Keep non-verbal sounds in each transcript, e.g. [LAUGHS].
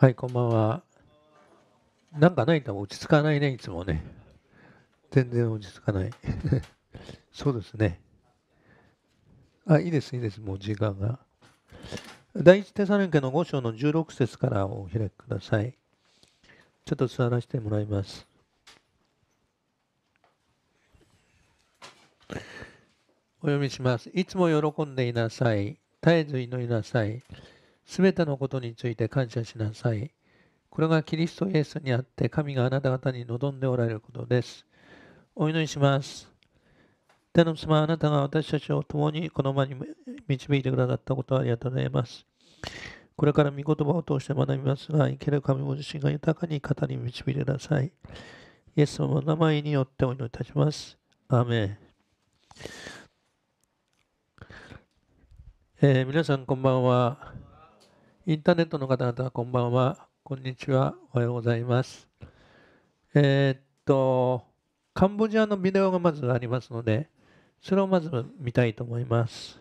はい、こんばんは。なんかないと落ち着かないね、いつもね。全然落ち着かない。[LAUGHS] そうですね。あ、いいです、いいです、もう時間が。第一テサロニケの5章の16節からお開きください。ちょっと座らせてもらいます。お読みします。いつも喜んでいなさい。絶えず祈りなさい。すべてのことについて感謝しなさい。これがキリストイエスにあって神があなた方に望んでおられることです。お祈りします。天の様、あなたが私たちを共にこの場に導いてくださったことをありがとうございます。これから御言葉を通して学びますが、生ける神ご自身が豊かに語り導いてください。イエス様の名前によってお祈りいたします。アーメン。えー、皆さんこんばんは。インターネットの方々、こんばんは。こんにちは。おはようございます。えー、っと、カンボジアのビデオがまずありますので、それをまず見たいと思います。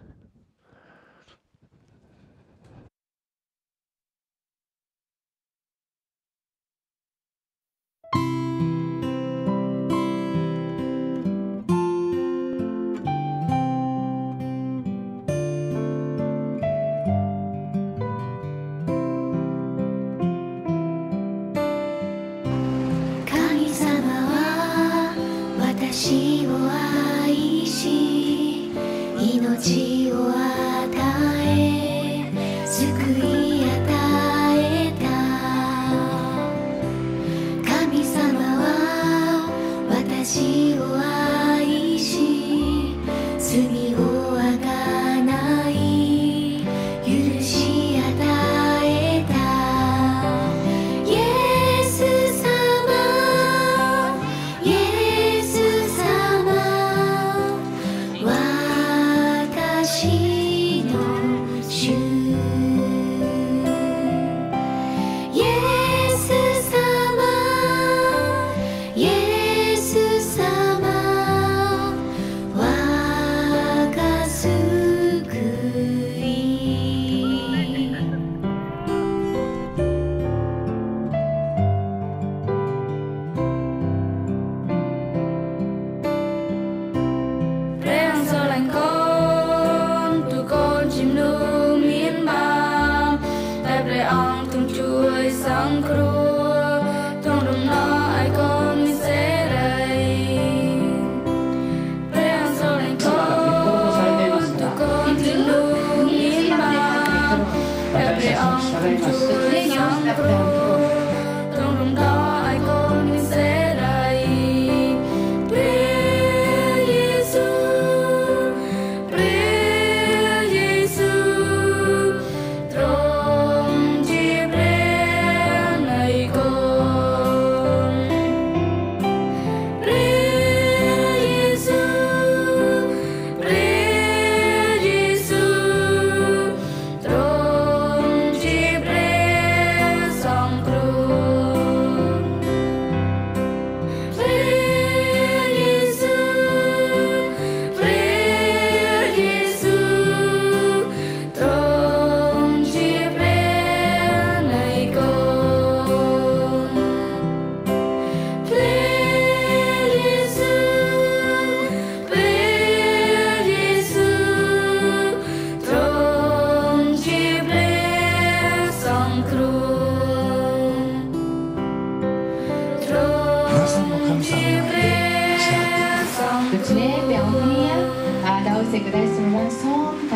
continuer, permettre à la haute sécurité de l'ensemble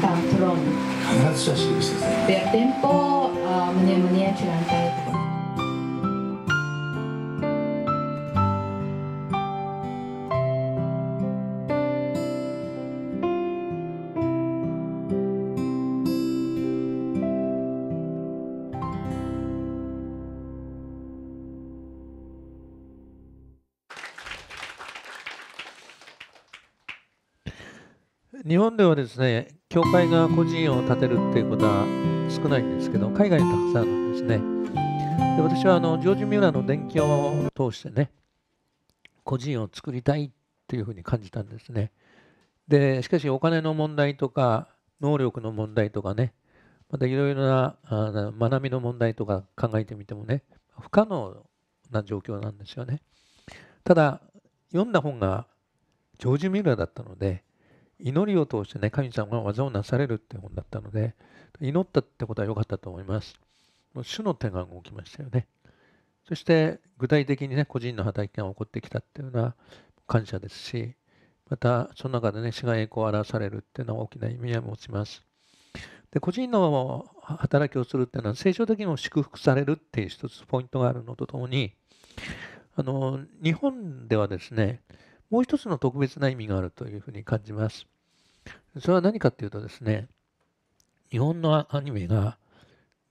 d'un trône. Per tempo, mon émonie est 日本ではですね教会が個人を建てるっていうことは少ないんですけど海外にたくさんあるんですねで私はあのジョージ・ミューラーの伝記を通してね個人を作りたいっていうふうに感じたんですねでしかしお金の問題とか能力の問題とかねまたいろいろなあ学びの問題とか考えてみてもね不可能な状況なんですよねただ読んだ本がジョージ・ミューラーだったので祈りを通してね神様が技をなされるって本だったので祈ったってことは良かったと思います主の手が動きましたよねそして具体的にね個人の働きが起こってきたっていうのは感謝ですしまたその中でね死が栄光を表されるっていうのは大きな意味合いを持ちますで個人の働きをするっていうのは聖書的にも祝福されるっていう一つポイントがあるのとともにあの日本ではですねもう一つの特別な意味があるというふうに感じます。それは何かっていうとですね、日本のアニメが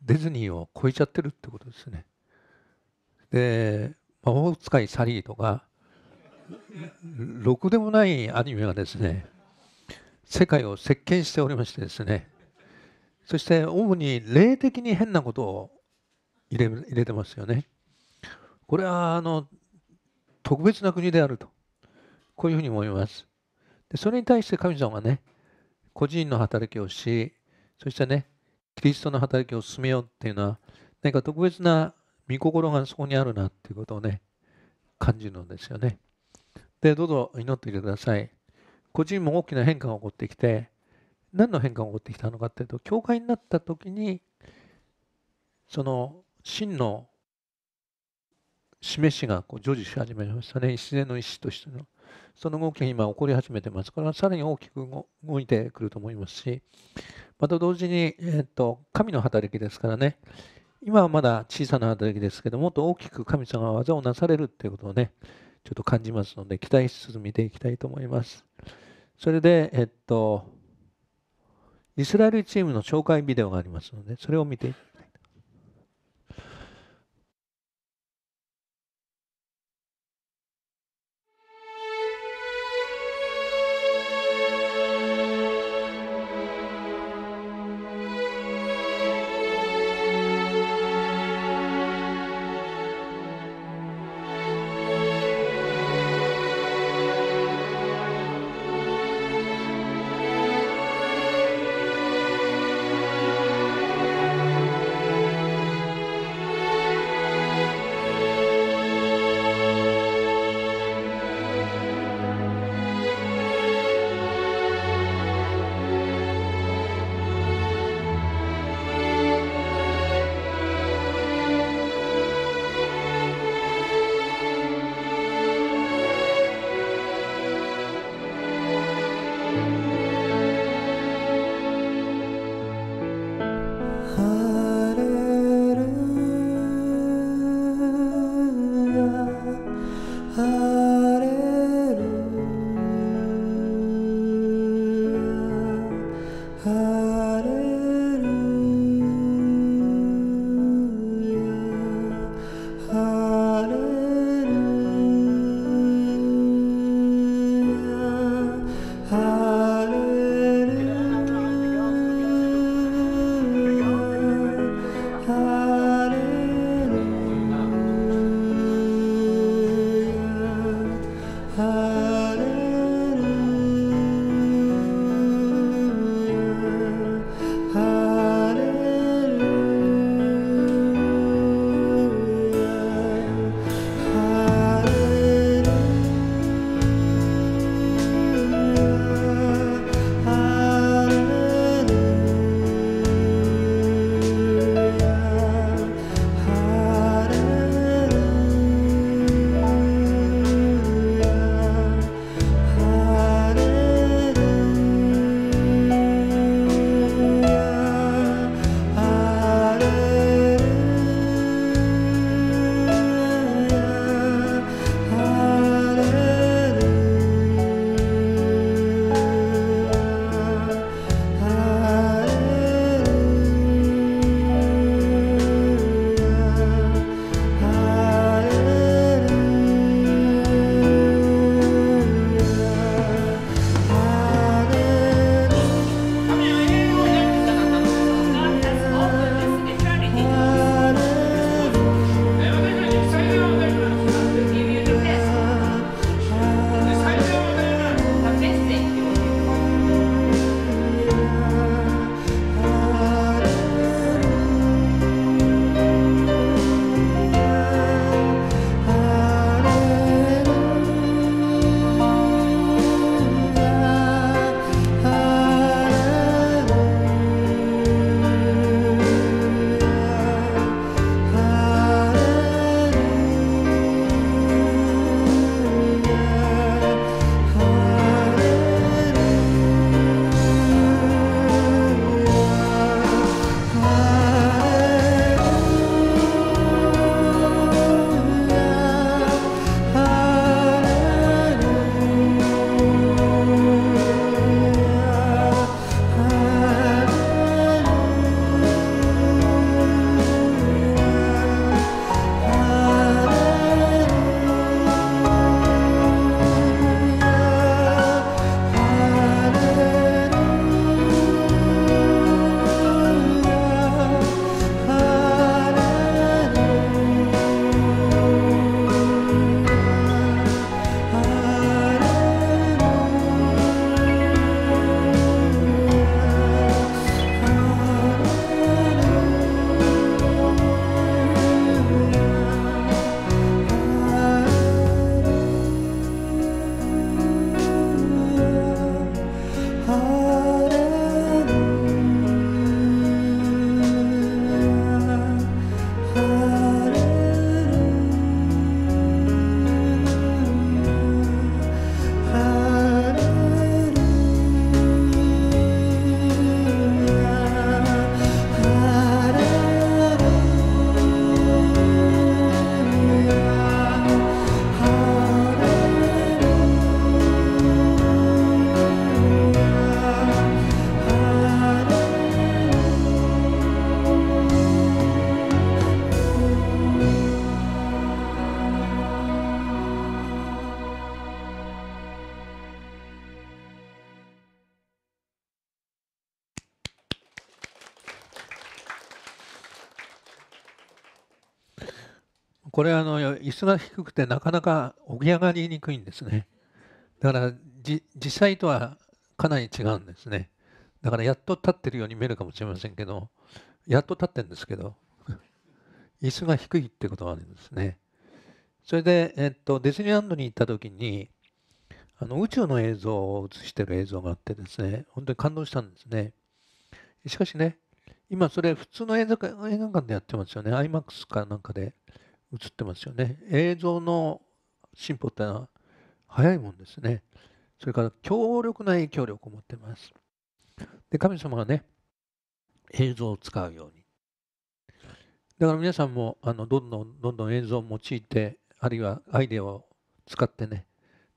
ディズニーを超えちゃってるってことですね。で、魔法使いサリーとか、ろくでもないアニメがですね、世界を席巻しておりましてですね、そして主に霊的に変なことを入れ入れてますよね。これはあの特別な国であるとこういうふうに思います。でそれに対して神様がね、個人の働きをし、そしてね、キリストの働きを進めようっていうのは、何か特別な見心がそこにあるなっていうことをね、感じるんですよね。で、どうぞ祈っていてください。個人も大きな変化が起こってきて、何の変化が起こってきたのかっていうと、教会になった時に、その真の示しがこう成就し始めましたね。自然の意志としての。その動きが今起こり始めてます。これはさらに大きく動いてくると思いますし、また同時に、えーと、神の働きですからね、今はまだ小さな働きですけどもっと大きく神様が技をなされるっていうことをねちょっと感じますので期待しつつ見ていきたいと思いますそれでえっとイスラエルチームの紹介ビデオがありますのでそれを見てこれあの椅子が低くてなかなか起き上がりにくいんですねだから実際とはかなり違うんですねだからやっと立ってるように見えるかもしれませんけどやっと立ってるんですけど [LAUGHS] 椅子が低いってことがあるんですねそれで、えっと、ディズニーランドに行った時にあの宇宙の映像を映してる映像があってですね本当に感動したんですねしかしね今それ普通の映画館でやってますよね IMAX かなんかで映ってますよね映像の進歩ってのは早いもんですねそれから強力な影響力を持ってますで神様がね映像を使うようにだから皆さんもあのどんどんどんどん映像を用いてあるいはアイデアを使ってね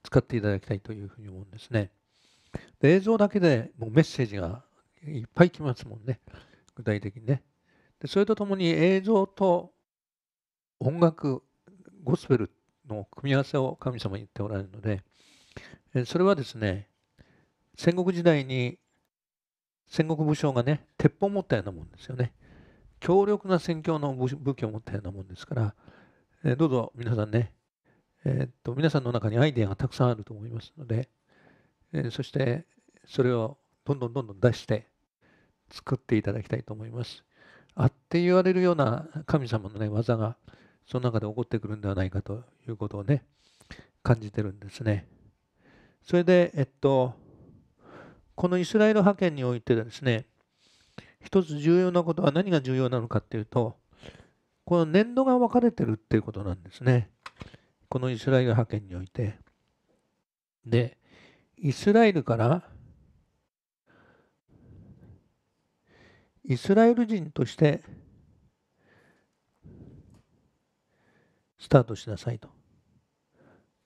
使っていただきたいというふうに思うんですねで映像だけでもうメッセージがいっぱい来ますもんね具体的にねでそれとともに映像と音楽ゴスペルの組み合わせを神様に言っておられるのでそれはですね戦国時代に戦国武将がね鉄砲を持ったようなもんですよね強力な戦況の武器を持ったようなもんですからどうぞ皆さんねえっと皆さんの中にアイデアがたくさんあると思いますのでそしてそれをどんどんどんどん出して作っていただきたいと思います。あって言われるような神様のね技がその中で起こってくるんではないかということをね感じてるんですね。それで、えっと、このイスラエル派遣においてですね一つ重要なことは何が重要なのかっていうとこの年度が分かれてるっていうことなんですね。このイスラエル派遣において。でイスラエルからイスラエル人としてスタートしなさいと。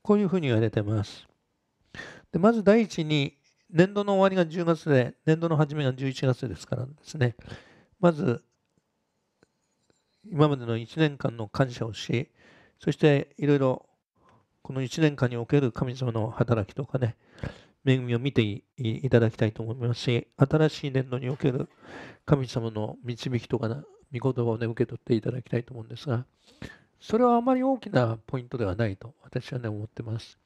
こういうふうに言われてます。でまず第一に、年度の終わりが10月で、年度の初めが11月ですからですね、まず、今までの1年間の感謝をし、そしていろいろこの1年間における神様の働きとかね、恵みを見ていただきたいと思いますし、新しい年度における神様の導きとか、御言葉をね、受け取っていただきたいと思うんですが、それはあまり大きなポイントではないと私はね思ってます。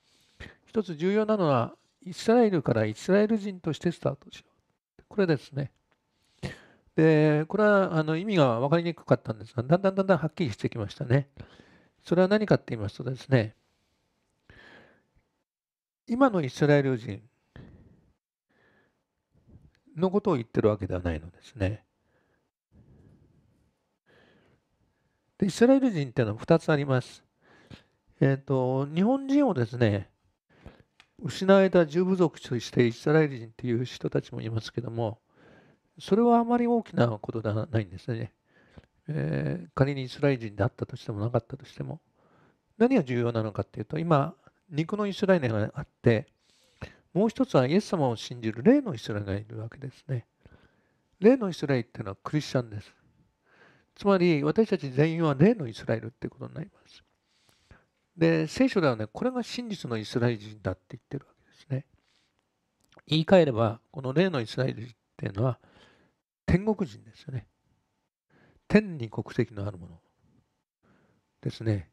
一つ重要なのはイスラエルからイスラエル人としてスタートしよう。これですね。で、これはあの意味が分かりにくかったんですが、だんだんだんだんはっきりしてきましたね。それは何かって言いますとですね、今のイスラエル人のことを言ってるわけではないのですね。でイスラエル人っていうのは2つあります。えーと、日本人をですね失われた十部族としてイスラエル人っていう人たちもいますけどもそれはあまり大きなことではないんですね、えー、仮にイスラエル人であったとしてもなかったとしても何が重要なのかっていうと今肉のイスラエルがあってもう一つはイエス様を信じる例のイスラエルがいるわけですね例のイスラエルっていうのはクリスチャンですつまり私たち全員は例のイスラエルってことになります。で、聖書ではね、これが真実のイスラエル人だって言ってるわけですね。言い換えれば、この例のイスラエル人っていうのは、天国人ですよね。天に国籍のあるものですね。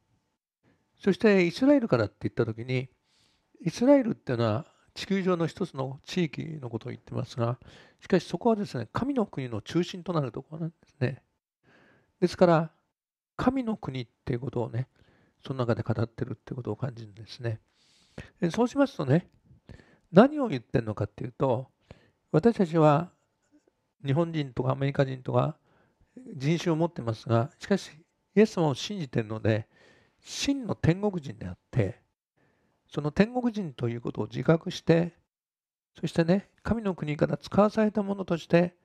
そしてイスラエルからって言った時に、イスラエルっていうのは地球上の一つの地域のことを言ってますが、しかしそこはですね、神の国の中心となるところなんですね。ですから、神の国っていうことをね、その中で語ってるってことを感じるんですね。そうしますとね、何を言ってるのかっていうと、私たちは日本人とかアメリカ人とか人種を持ってますが、しかし、イエス様を信じてるので、真の天国人であって、その天国人ということを自覚して、そしてね、神の国から使わされたものとして、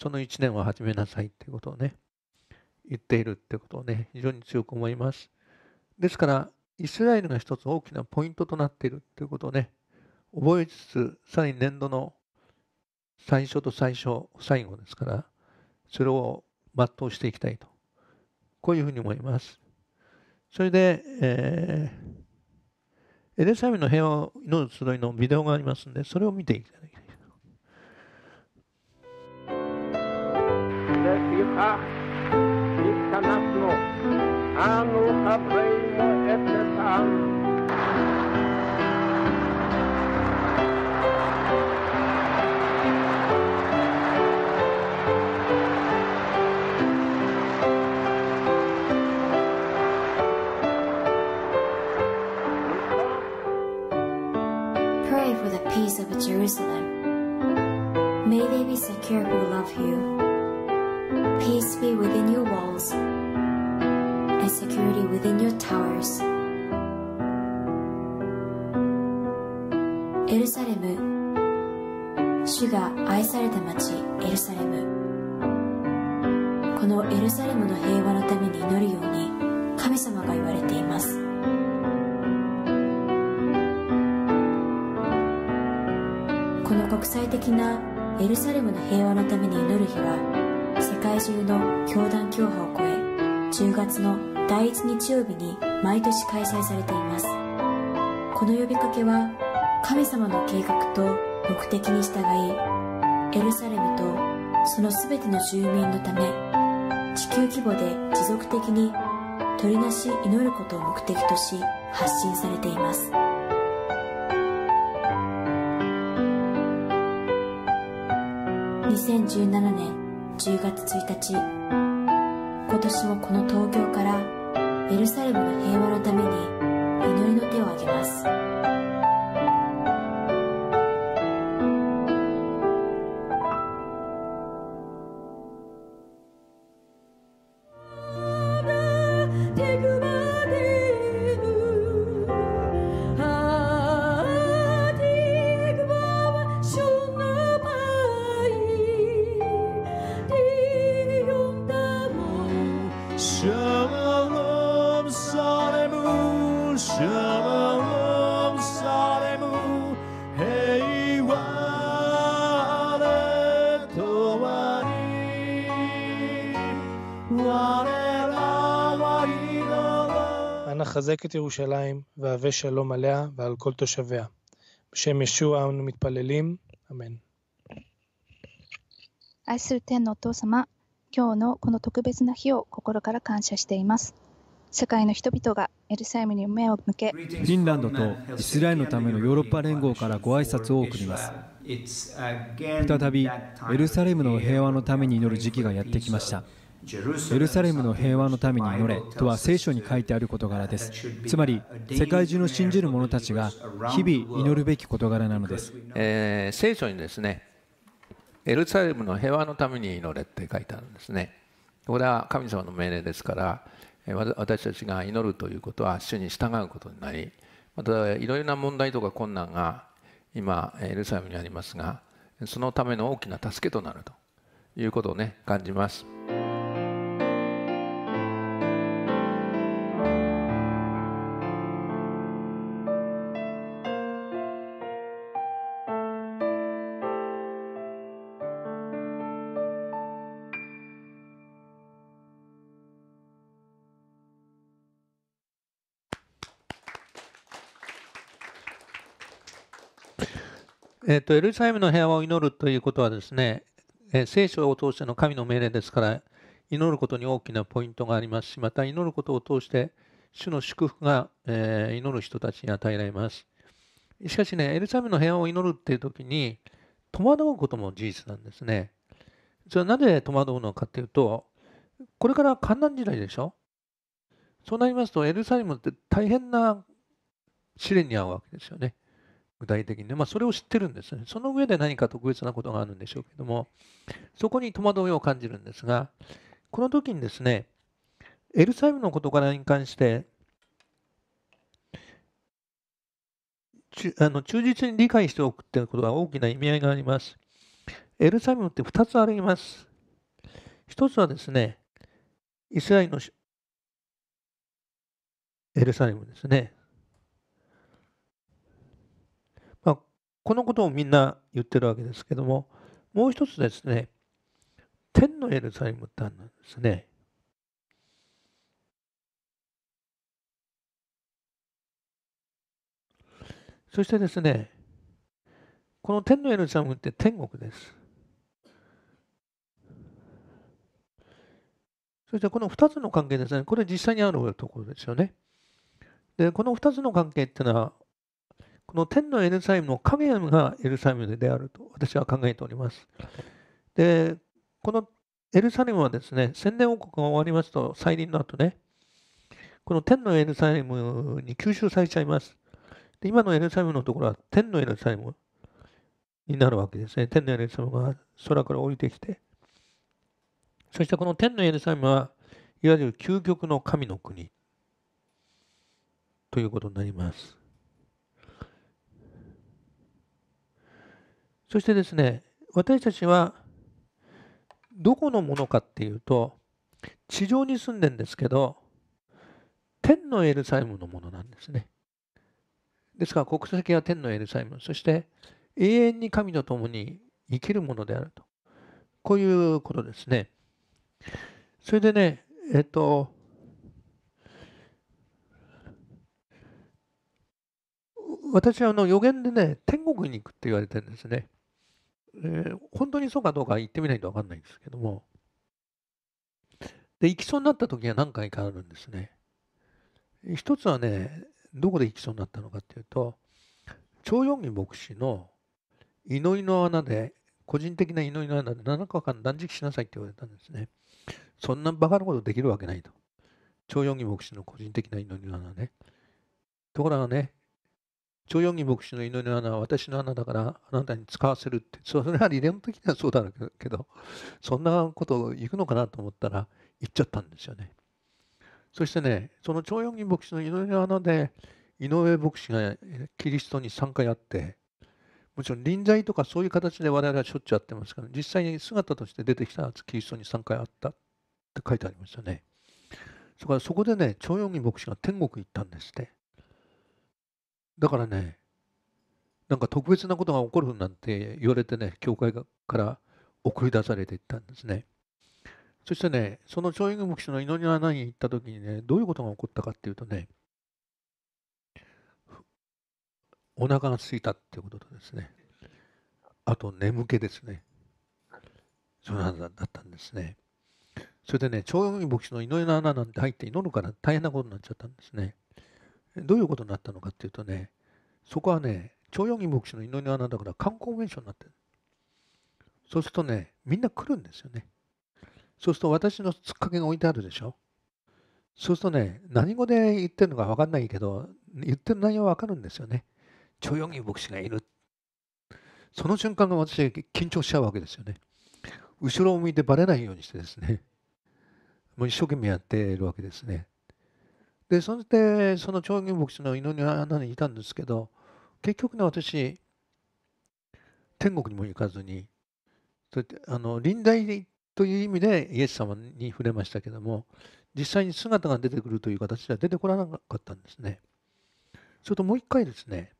その1年を始めなさいということをね、言っているってことをね、非常に強く思います。ですから、イスラエルが一つ大きなポイントとなっているということをね、覚えつつ、さらに年度の最初と最初、最後ですから、それを全うしていきたいと。こういうふうに思います。それで、えー、エレサミムの平和を祈る集いのビデオがありますんで、それを見ていただきたい。I'll Arno at es time. 的なエルサレムの平和のために祈る日は世界中の教団教派を超え10月の第1日曜日に毎年開催されていますこの呼びかけは神様の計画と目的に従いエルサレムとその全ての住民のため地球規模で持続的に取りなし祈ることを目的とし発信されています。חזק את ירושלים, והווה שלום עליה ועל כל תושביה. בשם ישוע אנו מתפללים, אמן. 愛する天のお父様、今日のこの特別な日を心から感謝しています。世界の人々がエルサムに目を向け、フィンランドとイスラエルのためのヨーロッパ連合からご挨拶を送ります。再びエルサレムの平和のために祈る時期がやってきました。エルサレムの平和のために祈れとは聖書に書いてある事柄ですつまり世界中の信じる者たちが日々祈るべき事柄なのです、えー、聖書にですねエルサレムの平和のために祈れって書いてあるんですねこれは神様の命令ですから私たちが祈るということは主に従うことになりまたいろいろな問題とか困難が今エルサレムにありますがそのための大きな助けとなるということをね感じます。えっ、と、エルサレムの平和を祈るということはですね、えー、聖書を通しての神の命令ですから、祈ることに大きなポイントがありますし、また祈ることを通して、主の祝福が、えー、祈る人たちに与えられます。しかしね、エルサレムの平和を祈るっていう時に、戸惑うことも事実なんですね。それはなぜ戸惑うのかっていうと、これから観難時代でしょそうなりますと、エルサレムって大変な試練に遭うわけですよね。具体的にね、まあ、それを知ってるんですね。その上で何か特別なことがあるんでしょうけども、そこに戸惑いを感じるんですが、この時にですね、エルサイムのことからに関して、あの忠実に理解しておくということは大きな意味合いがあります。エルサイムって2つあります。1つはですね、イスラエルのエルサレムですね。このことをみんな言ってるわけですけどももう一つですね天のエルサレムってあるんですね。そしてですね、この天のエルサレムって天国です。そしてこの2つの関係ですね、これ実際にあるところですよね。で、この2つの関係っていうのはこの天のエルサレムの神々がエルサレムであると私は考えております。で、このエルサレムはですね、千年王国が終わりますと、再臨の後ね、この天のエルサレムに吸収されちゃいます。で今のエルサレムのところは天のエルサレムになるわけですね。天のエルサレムが空から降りてきて。そしてこの天のエルサレムは、いわゆる究極の神の国ということになります。そしてですね、私たちはどこのものかっていうと、地上に住んでんですけど、天のエルサイムのものなんですね。ですから国籍は天のエルサイム、そして永遠に神と共に生きるものであると。こういうことですね。それでね、えっと、私はあの予言でね、天国に行くって言われてるんですね。えー、本当にそうかどうか言ってみないと分かんないんですけども、で、行きそうになった時は何回かあるんですね。一つはね、どこで行きそうになったのかっていうと、超ヨ義牧師の祈りの穴で、個人的な祈りの穴で7日間断食しなさいって言われたんですね。そんなバカなことできるわけないと。超ヨ義牧師の個人的な祈りの穴ね。ところがね、チョ・ヨ牧師の祈りの穴は私の穴だからあなたに使わせるってそれは理論的にはそうだけどそんなことを言うのかなと思ったら言っちゃったんですよね。そしてねそのチョ・ヨンギ牧師の祈りの穴で井上牧師がキリストに3回会ってもちろん臨在とかそういう形で我々はしょっちゅうやってますけど実際に姿として出てきたキリストに3回会ったって書いてありましたね。そこでね、徴用義牧師が天国行ったんですって。だからね、なんか特別なことが起こるなんて言われてね、教会から送り出されていったんですね。そしてね、そのチョイグ牧師の祈りの穴に行った時にね、どういうことが起こったかっていうとね、お腹が空いたっていうこととですね、あと眠気ですね。そうなだったんですね。それでね、超音牧師の祈りの穴なんて入って祈るから大変なことになっちゃったんですね。どういうことになったのかっていうとねそこはね徴用義牧師の祈りの穴だから観光名所になってるそうするとねみんな来るんですよねそうすると私のつっかけが置いてあるでしょそうするとね何語で言ってるのか分かんないけど言ってる内容は分かるんですよね徴用義牧師がいるその瞬間が私緊張しちゃうわけですよね後ろを向いてバレないようにしてですねもう一生懸命やってるわけですねでそしてその長銀牧師の祈りの穴にいたんですけど結局ね私天国にも行かずにそうやってあの臨大という意味でイエス様に触れましたけども実際に姿が出てくるという形では出てこらなかったんですね。それともう一回ですね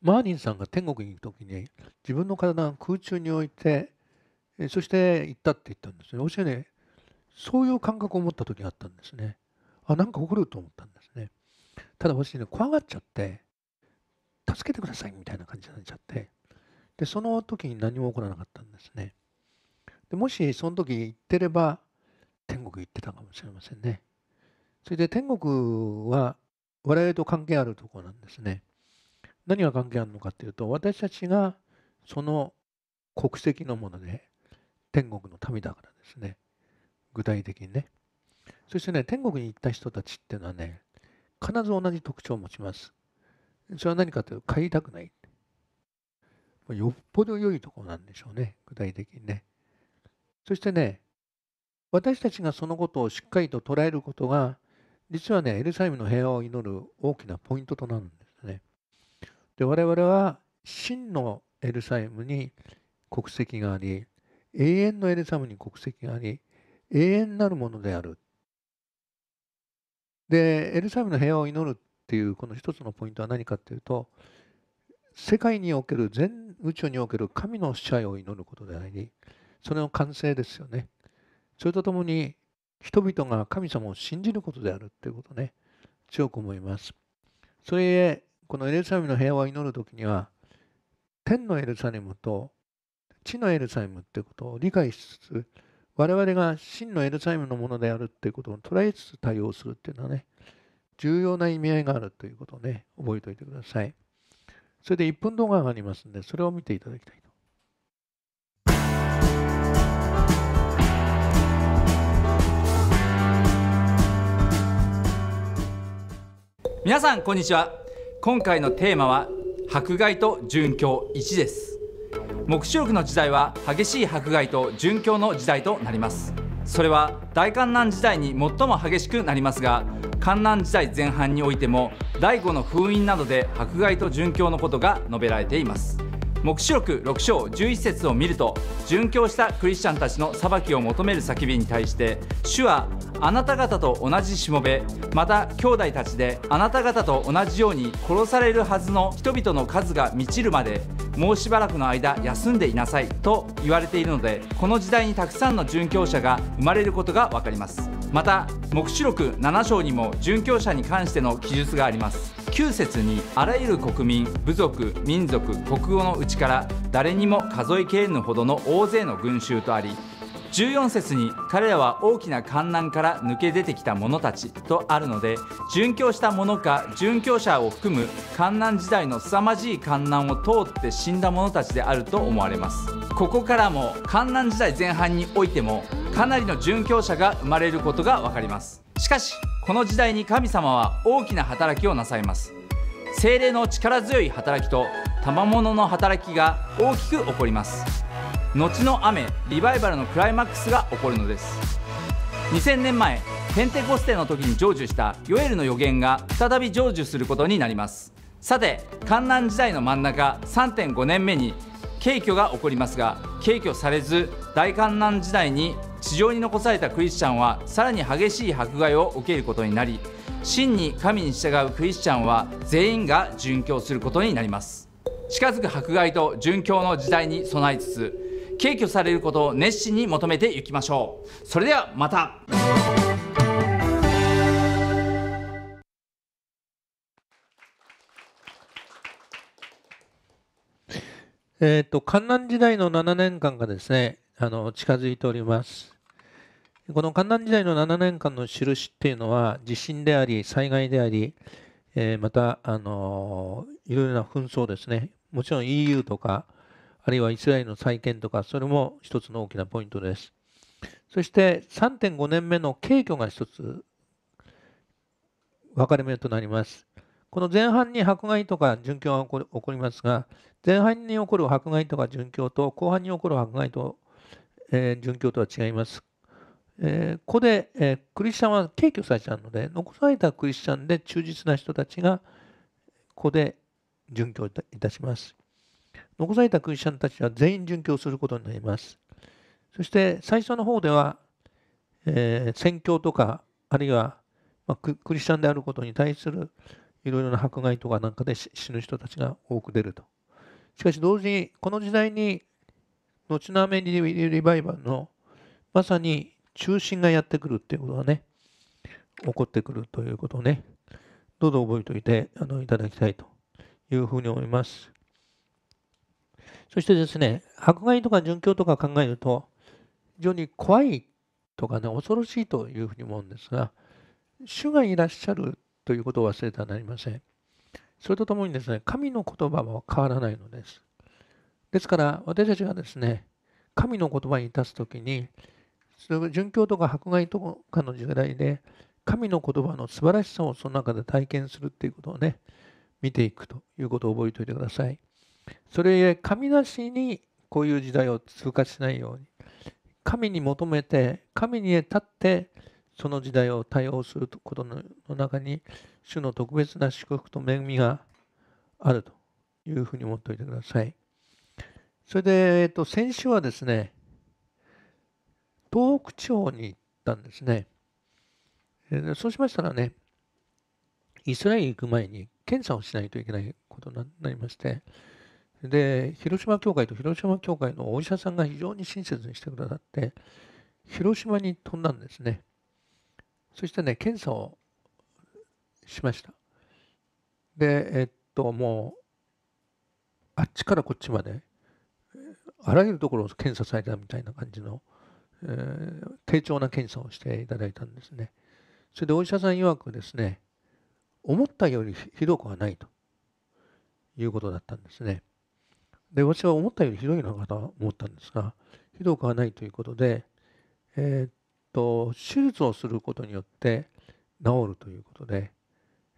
マーニンさんが天国に行く時に自分の体が空中に置いてそして行ったって言ったんですね。私はねそういう感覚を持った時があったんですね。あなんか起こると思ったんですねただ私ね怖がっちゃって助けてくださいみたいな感じになっちゃってでその時に何も起こらなかったんですねでもしその時行ってれば天国行ってたかもしれませんねそれで天国は我々と関係あるところなんですね何が関係あるのかっていうと私たちがその国籍のもので天国の民だからですね具体的にねそしてね、天国に行った人たちっていうのはね、必ず同じ特徴を持ちます。それは何かというと、帰りたくない。よっぽど良いとこなんでしょうね、具体的にね。そしてね、私たちがそのことをしっかりと捉えることが、実はね、エルサレムの平和を祈る大きなポイントとなるんですね。で、我々は真のエルサレムに国籍があり、永遠のエルサイムに国籍があり、永遠なるものである。でエルサレムの平和を祈るっていうこの一つのポイントは何かっていうと世界における全宇宙における神の支配を祈ることでありそれの完成ですよねそれとともに人々が神様を信じることであるっていうことね強く思いますそれへこのエルサレムの平和を祈る時には天のエルサレムと地のエルサレムっていうことを理解しつつ我々が真のエルサイムのものであるということを捉えつつ対応するっていうのはね、重要な意味合いがあるということをね、覚えておいてください。それで1分動画がありますんで、それを見ていただきたいと。皆さんこんにちは今回のテーマは迫害と殉教1です黙示録の時代は激しい迫害と殉教の時代となりますそれは大観難時代に最も激しくなりますが観難時代前半においても第5の封印などで迫害と殉教のことが述べられています黙示録6章11節を見ると殉教したクリスチャンたちの裁きを求める叫びに対して主はあなた方と同じしもべまた兄弟たちであなた方と同じように殺されるはずの人々の数が満ちるまでもうしばらくの間休んでいなさいと言われているのでこの時代にたくさんの殉教者が生まれることが分かりますまた黙示録7章にも殉教者に関しての記述があります9節にあらゆる国民部族民族国語のうちから誰にも数えきれぬほどの大勢の群衆とあり14節に彼らは大きな観覧から抜け出てきた者たちとあるので殉教した者か殉教者を含む観覧時代の凄まじい観覧を通って死んだ者たちであると思われますここからも観覧時代前半においてもかなりの殉教者が生まれることが分かりますしかしこの時代に神様は大きな働きをなさいます精霊の力強い働きと賜物の働きが大きく起こります後の雨リバイバルのクライマックスが起こるのです2000年前ペンテコステの時に成就したヨエルの予言が再び成就することになりますさて観覧時代の真ん中3.5年目に軽挙が起こりますが軽挙されず大観覧時代に地上に残されたクリスチャンはさらに激しい迫害を受けることになり真に神に従うクリスチャンは全員が殉教することになります近づく迫害と殉教の時代に備えつつ軽挙されることを熱心に求めていきましょうそれではまたえっ、と、観覧時代の7年間がですね、あの、近づいております。この観覧時代の7年間の印っていうのは、地震であり、災害であり、えー、また、あの、いろいろな紛争ですね。もちろん EU とか、あるいはイスラエルの再建とか、それも一つの大きなポイントです。そして3.5年目の景挙が一つ分かれ目となります。この前半に迫害とか殉教が起こりますが、前半に起こる迫害とか殉教と後半に起こる迫害と、えー、殉教とは違います。えー、ここで、えー、クリスチャンは軽挙されちゃうので、残されたクリスチャンで忠実な人たちが、ここで殉教いたします。残されたクリスチャンたちは全員殉教することになります。そして最初の方では、えー、宣教とか、あるいは、まあ、クリスチャンであることに対するいろいろな迫害とかなんかで死ぬ人たちが多く出ると。しかし同時に、この時代に、後のアメリバイバルのまさに中心がやってくるっていうことがね、起こってくるということをね、どうぞ覚えておいてあのいただきたいというふうに思います。そしてですね、迫害とか殉教とか考えると、非常に怖いとかね、恐ろしいというふうに思うんですが、主がいらっしゃるということを忘れてはなりません。それとともにですね、神の言葉は変わらないのです。ですから、私たちがですね、神の言葉に立つときに、殉教とか迫害とかの時代で、神の言葉の素晴らしさをその中で体験するっていうことをね、見ていくということを覚えておいてください。それゆえ神なしにこういう時代を通過しないように神に求めて神に立ってその時代を対応することの中に主の特別な祝福と恵みがあるというふうに思っておいてください。それで、えっと、先週はですね東北地方に行ったんですね。そうしましたらねイスラエル行く前に検査をしないといけないことになりまして、で広島教会と広島教会のお医者さんが非常に親切にしてくださって広島に飛んだんですねそしてね検査をしましたでえっともうあっちからこっちまであらゆるところを検査されたみたいな感じの、えー、低調な検査をしていただいたんですねそれでお医者さん曰くですね思ったよりひどくはないということだったんですね。で私は思ったよりひどいのかと思ったんですがひどくはないということで、えー、っと手術をすることによって治るということで、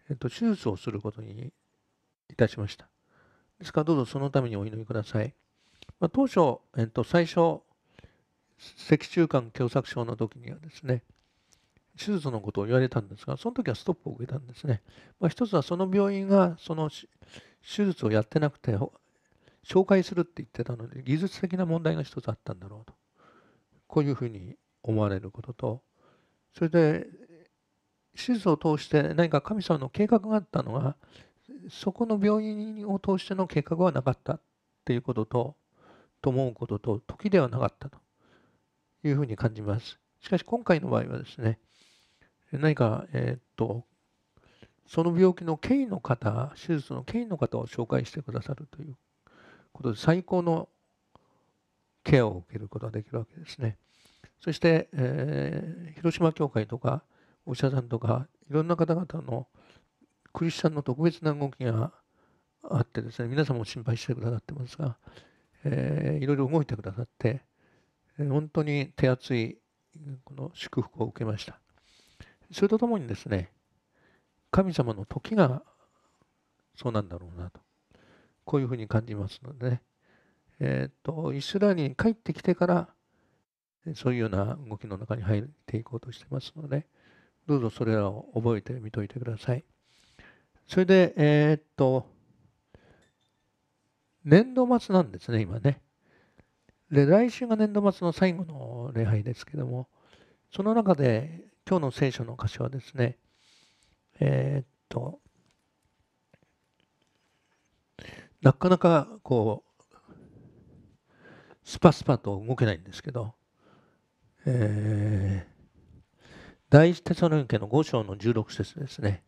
えー、っと手術をすることにいたしました。ですからどうぞそのためにお祈りください。まあ、当初、えー、っと最初脊柱管狭窄症の時にはですね手術のことを言われたんですがその時はストップを受けたんですね、まあ、一つはその病院がその手術をやってなくて紹介するって言ってたので技術的な問題が一つあったんだろうとこういうふうに思われることとそれで手術を通して何か神様の計画があったのはそこの病院を通しての計画はなかったっていうこととと思うことと時ではなかったというふうに感じます。しかし今回の場合はですね何か、えっとその病気の権威の方手術の権威の方を紹介してくださるということで最高のケアを受けることができるわけですね。そして、えー、広島教会とかお医者さんとかいろんな方々のクリスチャンの特別な動きがあってですね皆さんも心配してくださってますが、えー、いろいろ動いてくださって、えー、本当に手厚いこの祝福を受けましたそれとともにですね神様の時がそうなんだろうなとこういうふうに感じますのでね、えっ、ー、とイスラエルに帰ってきてからそういうような動きの中に入っていこうとしてますのでどうぞそれらを覚えてみといてくださいそれでえっ、と年度末なんですね今ねで来週が年度末の最後の礼拝ですけどもその中で今日の聖書の箇所はですねえっ、となかなかこうスパスパと動けないんですけど、えー、第一テサロニケの5章の16節ですね。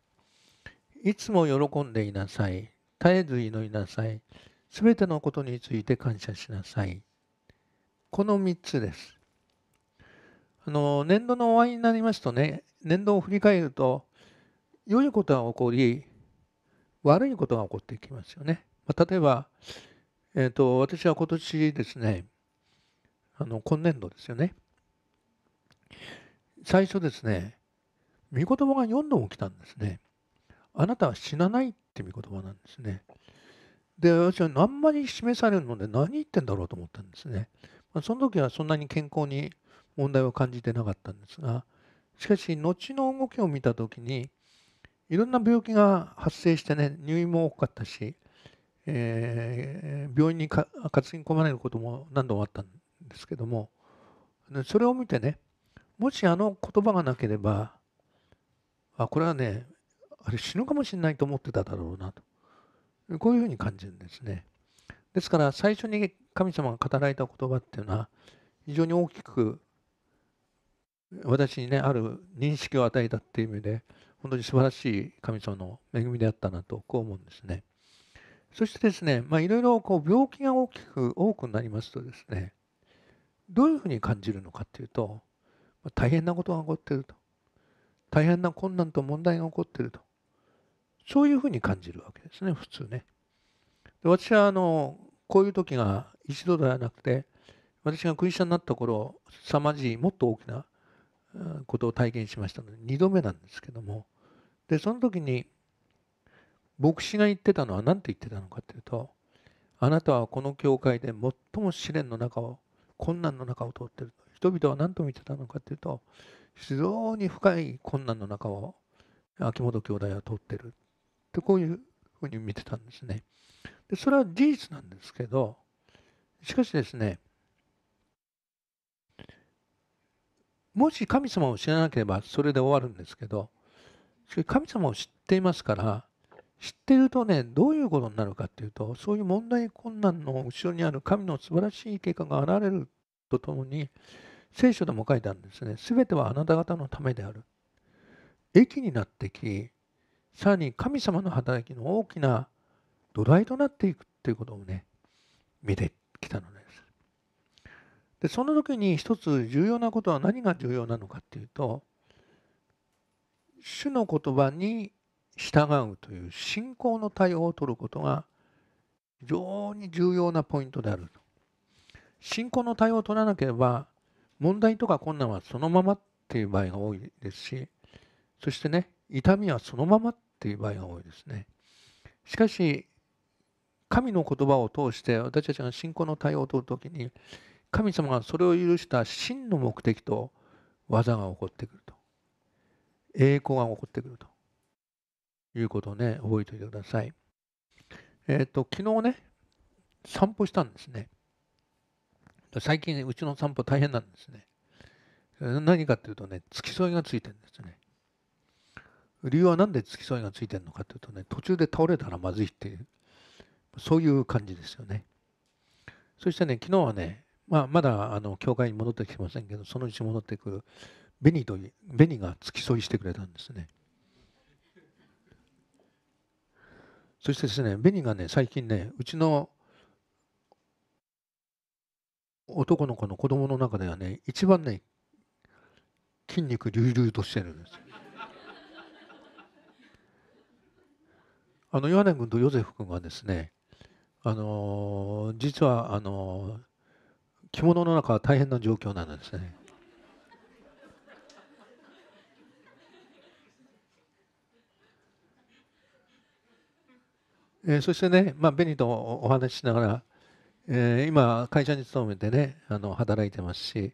いつも喜んでいなさい。絶えず祈りなさい。すべてのことについて感謝しなさい。この3つです。あの年度の終わりになりますとね年度を振り返ると良いことが起こり悪いことが起こっていきますよね。まあ、例えば、えーと、私は今年ですねあの今年度ですよね最初ですね御言葉が4度起きたんですねあなたは死なないって御言葉なんですねで私はあんまり示されるので何言ってんだろうと思ったんですね、まあ、その時はそんなに健康に問題を感じてなかったんですがしかし後の動きを見た時にいろんな病気が発生してね入院も多かったしえー、病院に担ぎ込まれることも何度もあったんですけどもそれを見てねもしあの言葉がなければあこれはねあれ死ぬかもしれないと思ってただろうなとこういうふうに感じるんですね。ですから最初に神様が語られた言葉っていうのは非常に大きく私にねある認識を与えたっていう意味で本当に素晴らしい神様の恵みであったなとこう思うんですね。そしてですね、まあ、いろいろこう病気が大きく多くなりますとですね、どういうふうに感じるのかっていうと、まあ、大変なことが起こっていると。大変な困難と問題が起こっていると。そういうふうに感じるわけですね、普通ね。で私はあのこういう時が一度ではなくて、私がクリスチャンになった頃、凄まじい、もっと大きなことを体験しましたので、2度目なんですけども、で、その時に、牧師が言ってたのは何て言ってたのかというとあなたはこの教会で最も試練の中を困難の中を通ってる人々は何と見てたのかというと非常に深い困難の中を秋元兄弟は通ってるってこういうふうに見てたんですねでそれは事実なんですけどしかしですねもし神様を知らなければそれで終わるんですけど神様を知っていますから知ってるとねどういうことになるかっていうとそういう問題困難の後ろにある神の素晴らしい計画が現れるとともに聖書でも書いてあるんですね全てはあなた方のためである益になってきさらに神様の働きの大きな土台となっていくっていうことをね見てきたのですでその時に一つ重要なことは何が重要なのかっていうと主の言葉に従うという信仰の対応を取ることが非常に重要なポイントであると。信仰の対応を取らなければ問題とか困難はそのままっていう場合が多いですしそしてね痛みはそのままっていう場合が多いですね。しかし神の言葉を通して私たちが信仰の対応を取るときに神様がそれを許した真の目的と技が起こってくると栄光が起こってくるということをね、覚えておいてください。えっ、ー、と、昨日ね、散歩したんですね。最近、うちの散歩大変なんですね。何かっていうとね、付き添いがついてるんですね。理由は何で付き添いがついてるのかっていうとね、途中で倒れたらまずいっていう、そういう感じですよね。そしてね、昨日はね、まあ、まだあの教会に戻ってきてませんけど、そのうち戻ってくるベニという、ベニが付き添いしてくれたんですね。そしてですね、紅がね、最近ね、うちの男の子の子供の中ではね、一番ね、筋肉隆々としてるんです。あの、ヨハネ君とヨゼフ君はですね、あのー、実は、あのー、着物の中は大変な状況なんですね。えー、そしてね、まあ、ベニとお話ししながら、えー、今会社に勤めてねあの働いてますし、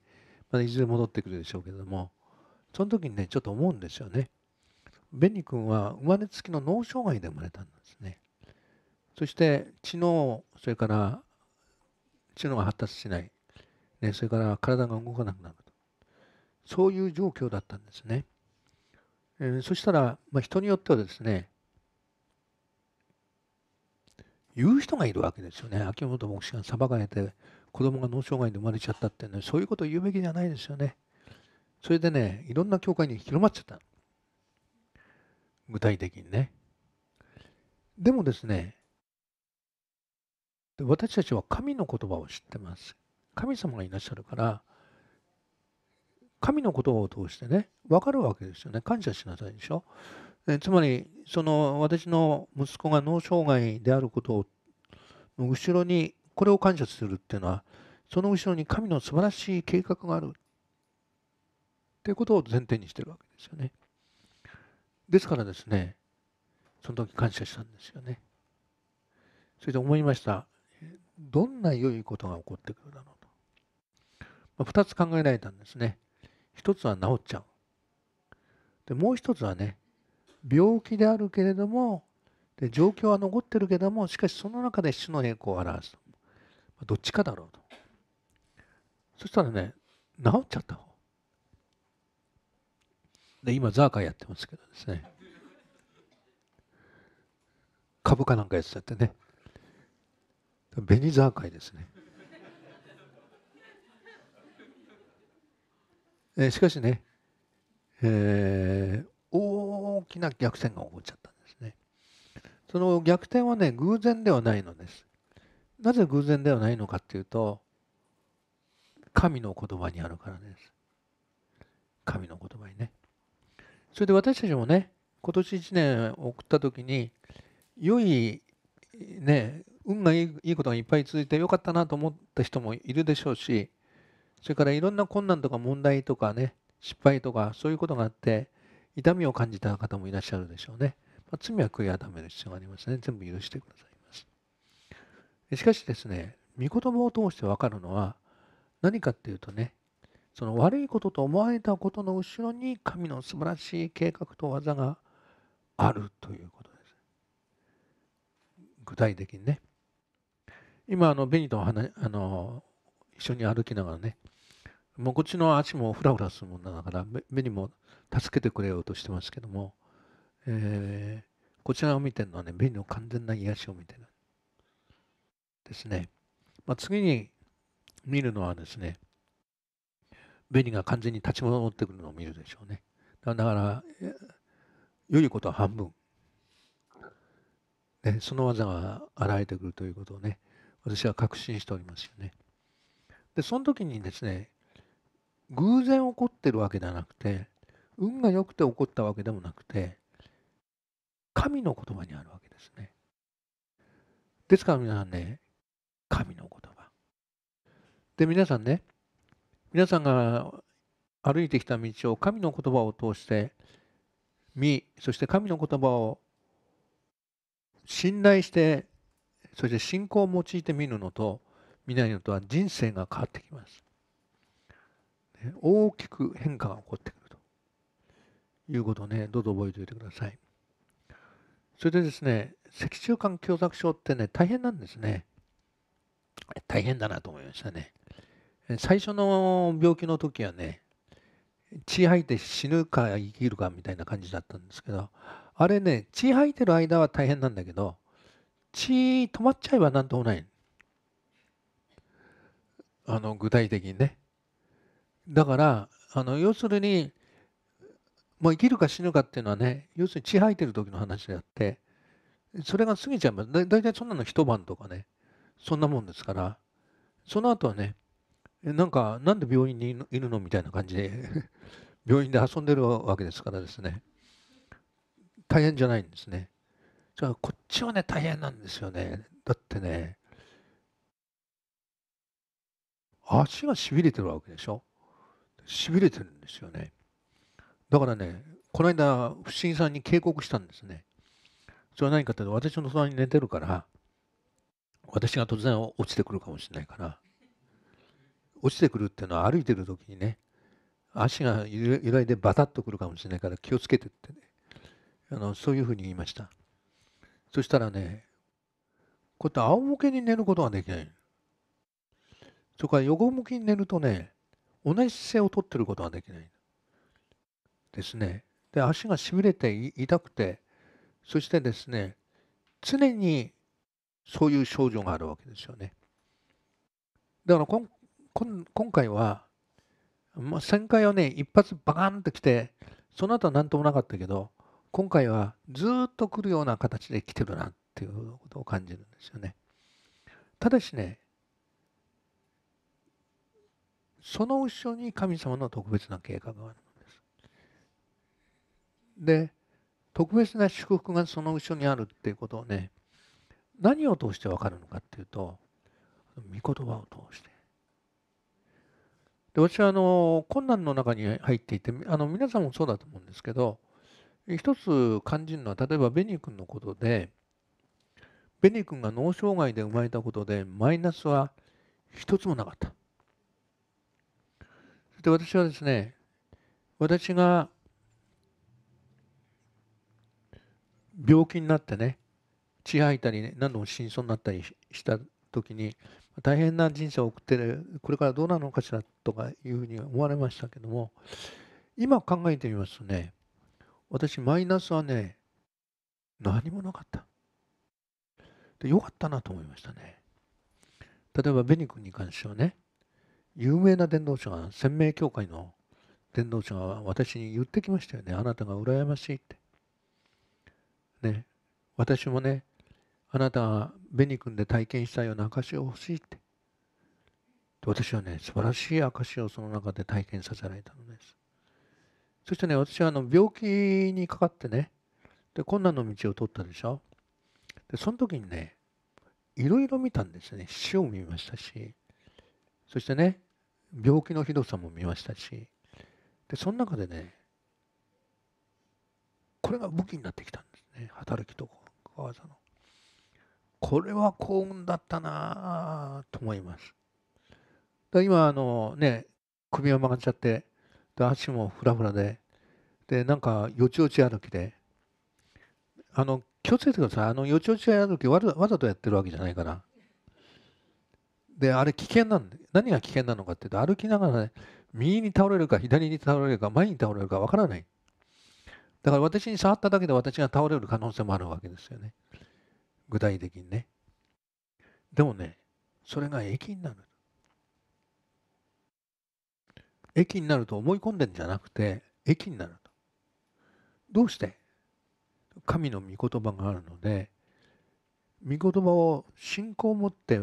まあ、いずれ戻ってくるでしょうけどもその時にねちょっと思うんですよね。ベニ君は生まれつきの脳障害で生まれたんですね。そして知能それから知能が発達しない、ね、それから体が動かなくなるとそういう状況だったんですね。えー、そしたら、まあ、人によってはですね言う人がいるわけですよね秋元牧師が裁かれて子供が脳障害で生まれちゃったってねそういうことを言うべきじゃないですよねそれでねいろんな教会に広まっちゃった具体的にねでもですね私たちは神の言葉を知ってます神様がいらっしゃるから神の言葉を通してね分かるわけですよね感謝しなさいでしょえつまりその私の息子が脳障害であることを後ろにこれを感謝するっていうのはその後ろに神の素晴らしい計画があるっていうことを前提にしてるわけですよね。ですからですねその時感謝したんですよね。それで思いましたどんな良いことが起こってくるだろうと、まあ、2つ考えられたんですね。1つは治っちゃう。でもう1つはね病気であるけれどもで状況は残ってるけれどもしかしその中で主の栄光を表すどっちかだろうとそしたらね治っちゃった方で今ザーカーやってますけどですね株価なんかやってたってね紅ザーカイですねえしかしね、えー、大きな逆転が起こっちゃったんですね。その逆転はね偶然ではないのです。なぜ偶然ではないのかっていうと神の言葉にあるからです。神の言葉にね。それで私たちもね今年1年送った時に良いね運がいいことがいっぱい続いてよかったなと思った人もいるでしょうしそれからいろんな困難とか問題とかね失敗とかそういうことがあって痛みを感じた方もいらっしゃるでしょうね。まあ、罪は悔い改める必要がありますね。全部許してくださいます。しかしですね、御言葉を通して分かるのは何かっていうとね、その悪いことと思われたことの後ろに神の素晴らしい計画と技があるということです。具体的にね。今あのベニとあの一緒に歩きながらねもうこっちの足もふらふらするもんだから目にも助けてくれようとしてますけども、えー、こちらを見てるのはね目の完全な癒しを見てるですね、まあ、次に見るのはですね紅が完全に立ち戻ってくるのを見るでしょうねだから良いことは半分、ね、その技が現れてくるということをね私は確信しておりますよねでその時にですね偶然起こってるわけではなくて運が良くて起こったわけでもなくて神の言葉にあるわけですね。ですから皆さんね神の言葉。で皆さんね皆さんが歩いてきた道を神の言葉を通して見そして神の言葉を信頼してそして信仰を用いて見るのと見ないのとは人生が変わってきます。大きく変化が起こってくるということをねどうぞ覚えておいてください。それでですね脊柱管狭窄症ってね大変なんですね。大変だなと思いましたね。最初の病気の時はね血吐いて死ぬか生きるかみたいな感じだったんですけどあれね血吐いてる間は大変なんだけど血止まっちゃえば何ともないあの具体的にねだからあの要するにもう生きるか死ぬかっていうのはね要するに血吐いてる時の話であってそれが過ぎちゃいますだ大体そんなの一晩とかねそんなもんですからその後はねなんかなんで病院にいるのみたいな感じで [LAUGHS] 病院で遊んでるわけですからですね大変じゃないんですねじゃあこっちはね大変なんですよねだってね足がしびれてるわけでしょしびれてるんですよねだからねこの間不審さんに警告したんですねそれは何かって私の隣に寝てるから私が突然落ちてくるかもしれないから落ちてくるっていうのは歩いてる時にね足が揺らいでバタッとくるかもしれないから気をつけてってねあのそういうふうに言いましたそしたらねこうやって仰向けに寝ることができないそれから横向きに寝るとね同じ姿勢をとってることはできないですね。で足がしびれて痛くてそしてですね常にそういう症状があるわけですよね。だからこん今回は、まあ、旋回はね一発バカンってきてその後は何ともなかったけど今回はずっと来るような形で来てるなっていうことを感じるんですよね。ただしねその後ろに神様の特別な計画があるんです。で特別な祝福がその後ろにあるっていうことをね何を通して分かるのかっていうと御言葉を通して。で私はあの困難の中に入っていてあの皆さんもそうだと思うんですけど一つ感じるのは例えばベニー君のことでベニー君が脳障害で生まれたことでマイナスは一つもなかった。で私はですね私が病気になってね血吐いたり、ね、何度も死にになったりした時に大変な人生を送ってるこれからどうなのかしらとかいうふうに思われましたけども今考えてみますとね私マイナスはね何もなかったでよかったなと思いましたね例えばベニ君に関してはね有名な伝道者が鮮明教会の伝道者が私に言ってきましたよねあなたが羨ましいって。ね私もねあなたがベニ君で体験したような証を欲しいって。私はね素晴らしい証をその中で体験させられたのです。そしてね私はあの病気にかかってねで困難の道を取ったでしょ。でその時にねいろいろ見たんですね死を見ましたしそしてね病気のひどさも見ましたしでその中でねこれが武器になってきたんですね働きと技のこれは幸運だったなと思いますだ今あのね首を曲がっちゃってで足もフラフラででなんかよちよち歩きであの気をつけてくださいあのよちよち歩きわざわざとやってるわけじゃないからであれ危険なんで何が危険なのかっていうと歩きながらね右に倒れるか左に倒れるか前に倒れるかわからないだから私に触っただけで私が倒れる可能性もあるわけですよね具体的にねでもねそれが駅になる駅になると思い込んでんじゃなくて駅になるとどうして神の御言葉があるので御言葉を信仰を持って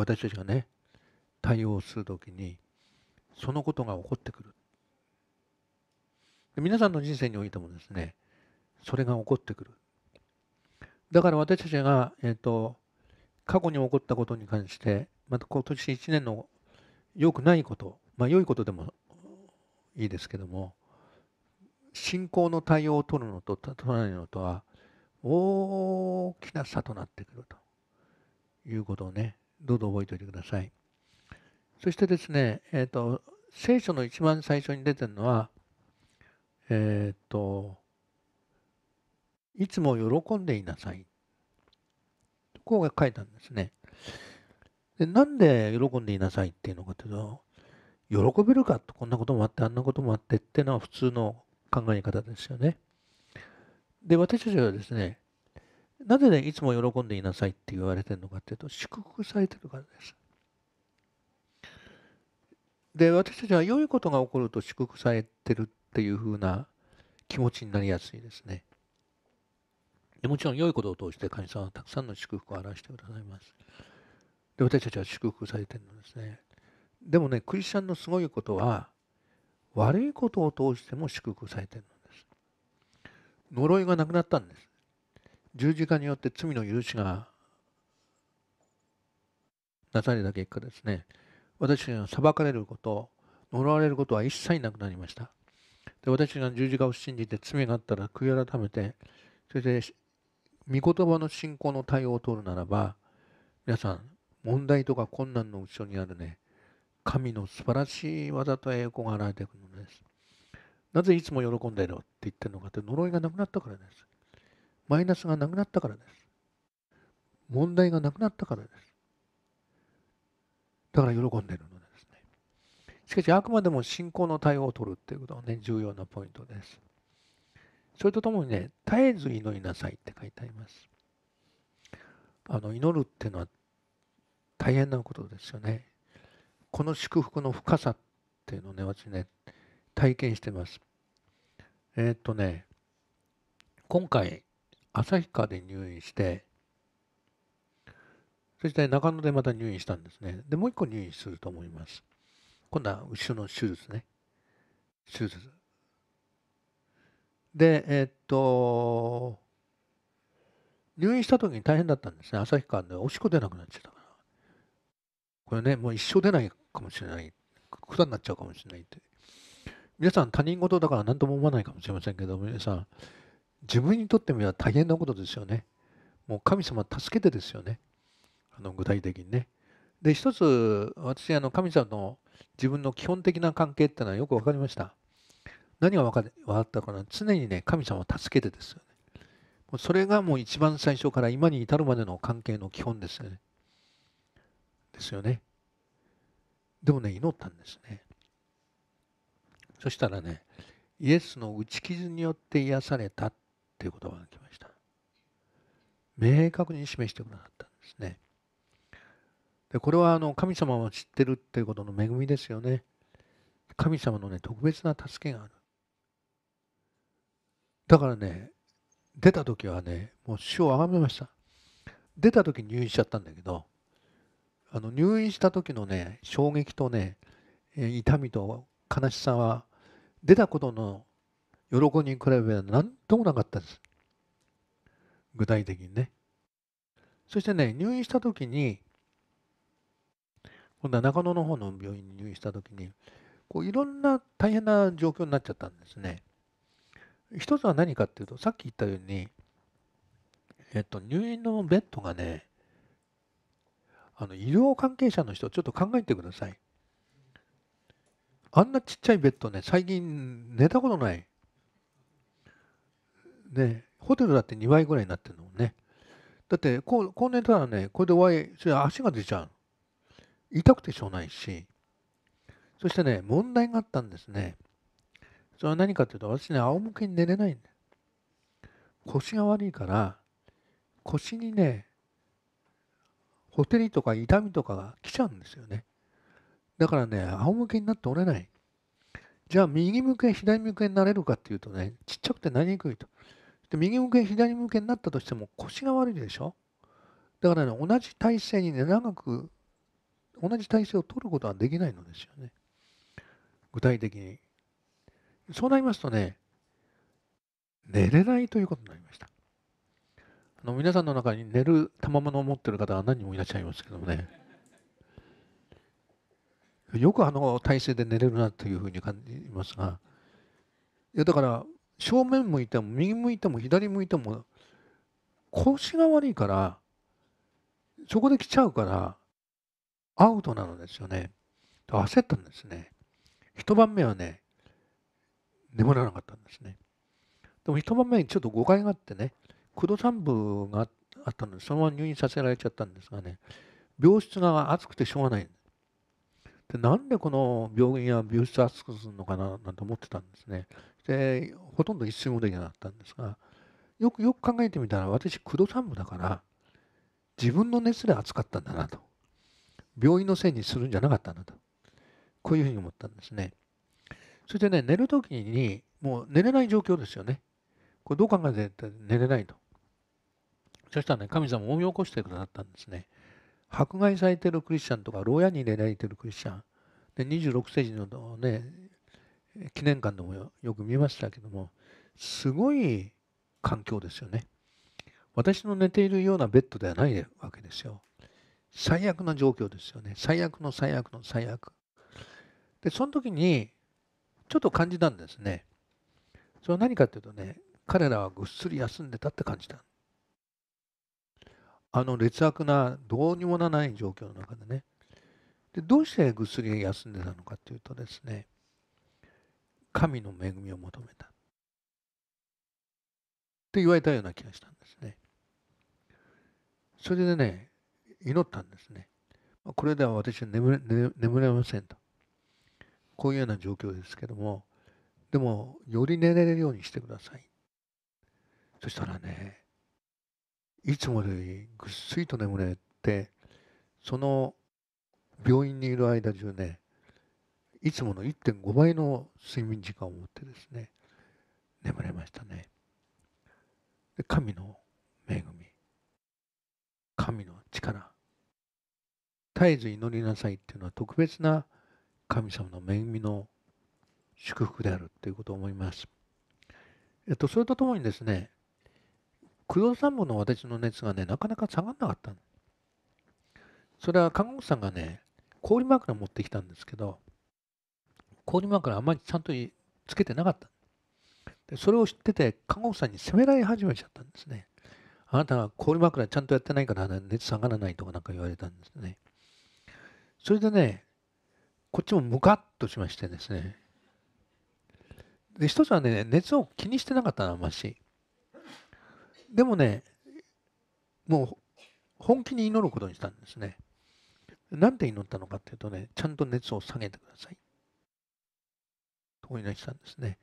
私たちがね対応する時にそのことが起こってくる皆さんの人生においてもですねそれが起こってくるだから私たちが、えーと、過去に起こったことに関してまた今年1年の良くないことまあ良いことでもいいですけども信仰の対応を取るのと取らないのとは大きな差となってくるということをねどうぞ覚えておいてください。そしてですね、えーと、聖書の一番最初に出てるのは、えっ、ー、と、いつも喜んでいなさい。こうが書いたんですね。でなんで喜んでいなさいっていうのかというと、喜べるかとこんなこともあってあんなこともあってっていうのは普通の考え方ですよね。で私たちはですねなぜね、いつも喜んでいなさいって言われてるのかっていうと、祝福されてるからです。で、私たちは良いことが起こると祝福されてるっていうふうな気持ちになりやすいですね。でもちろん良いことを通して神様はたくさんの祝福を表してくださいます。で、私たちは祝福されてるんですね。でもね、クリスチャンのすごいことは、悪いことを通しても祝福されてるんです。呪いがなくなったんです。十字架によって罪の許しがなされた結果ですね私が裁かれること呪われることは一切なくなりましたで私が十字架を信じて罪があったら悔い改めてそれで御言葉の信仰の対応を取るならば皆さん問題とか困難の後ろにあるね神の素晴らしい技と栄光が現れてくるのですなぜいつも喜んでいるって言ってるのかって呪いがなくなったからですマイナスがなくなったからです。問題がなくなったからです。だから喜んでるのですね。しかし、あくまでも信仰の対応を取るっていうことがね、重要なポイントです。それとともにね、絶えず祈りなさいって書いてあります。あの祈るっていうのは大変なことですよね。この祝福の深さっていうのをね、私ね、体験してます。えー、っとね、今回、旭川で入院してそして中野でまた入院したんですねでもう一個入院すると思います今度は後ろの手術ね手術でえー、っと入院した時に大変だったんですね旭川でおしっこ出なくなっちゃったからこれねもう一生出ないかもしれない草になっちゃうかもしれないって皆さん他人事だから何とも思わないかもしれませんけど皆さん自分にとってみれば大変なことですよね。もう神様助けてですよね。あの具体的にね。で一つ私あの神様の自分の基本的な関係っていうのはよく分かりました。何が分か分かったかな常にね神様を助けてですよね。もうそれがもう一番最初から今に至るまでの関係の基本ですよね。ですよね。でもね祈ったんですね。そしたらねイエスの打ち傷によって癒されたっという言葉が来ました。明確に示してくださったんですね。でこれはあの神様を知ってるっていうことの恵みですよね。神様のね特別な助けがある。だからね出た時はねもう主をあがめました。出た時に入院しちゃったんだけどあの入院した時のね衝撃とね痛みと悲しさは出たことの喜びに比べは何ともなかったです。具体的にね。そしてね、入院した時に、今度は中野の方の病院に入院した時に、こういろんな大変な状況になっちゃったんですね。一つは何かっていうと、さっき言ったように、えっと、入院のベッドがね、あの医療関係者の人、ちょっと考えてください。あんなちっちゃいベッドね、最近寝たことない。ね、ホテルだって2倍ぐらいになってるのもね。だってこ、今年たらね、これで終わり、それ足が出ちゃう。痛くてしょうないし。そしてね、問題があったんですね。それは何かっていうと、私ね、仰向けに寝れないんだ腰が悪いから、腰にね、ほてりとか痛みとかが来ちゃうんですよね。だからね、仰向けになって折れない。じゃあ、右向け、左向けになれるかっていうとね、ちっちゃくてなりにくいと。で右向け左向けになったとしても腰が悪いでしょだからね同じ体勢にね長く同じ体勢を取ることはできないのですよね具体的にそうなりますとね寝れないということになりましたあの皆さんの中に寝る賜物を持ってる方は何人もいらっしゃいますけどもねよくあの体勢で寝れるなというふうに感じますがいやだから正面向いても右向いても左向いても腰が悪いからそこで来ちゃうからアウトなのですよね焦ったんですね一晩目はね眠らなかったんですねでも一晩目にちょっと誤解があってね黒三部があったのでそのまま入院させられちゃったんですがね病室が暑くてしょうがないんですでなんでこの病院は病室熱くするのかななんて思ってたんですねでほとんど一睡もできなかったんですがよくよく考えてみたら私黒ん部だから自分の熱で熱かったんだなと病院のせいにするんじゃなかったんだとこういうふうに思ったんですねそしてね寝る時にもう寝れない状況ですよねこれどう考えて寝れないとそしたらね神様を思い起こしてくださったんですね迫害されてるクリスチャンとか牢屋に入れられてるクリスチャンで26世紀の、ね、記念館でもよく見ましたけどもすごい環境ですよね私の寝ているようなベッドではないわけですよ最悪な状況ですよね最悪の最悪の最悪でその時にちょっと感じたんですねそれは何かっていうとね彼らはぐっすり休んでたって感じたんあの劣悪などうにもならない状況の中でねでどうしてぐっすり休んでたのかというとですね神の恵みを求めたって言われたような気がしたんですねそれでね祈ったんですねこれでは私は眠れ眠れませんとこういうような状況ですけどもでもより寝れるようにしてくださいそしたらねいつもよりぐっすりと眠れて、その病院にいる間中ね、いつもの1.5倍の睡眠時間を持ってですね、眠れましたね。で神の恵み、神の力、絶えず祈りなさいっていうのは特別な神様の恵みの祝福であるということを思います。えっと、それとともにですね、黒養三の私の熱がね、なかなか下がんなかったの。それは看護師さんがね、氷枕持ってきたんですけど、氷枕あんまりちゃんとつけてなかった。でそれを知ってて、看護師さんに責められ始めちゃったんですね。あなたが氷枕ちゃんとやってないから熱下がらないとかなんか言われたんですね。それでね、こっちもムカッとしましてですね。で、一つはね、熱を気にしてなかったの、あんまし。でもね、もう本気に祈ることにしたんですね。なんで祈ったのかっていうとね、ちゃんと熱を下げてください。とお祈りしたんですね。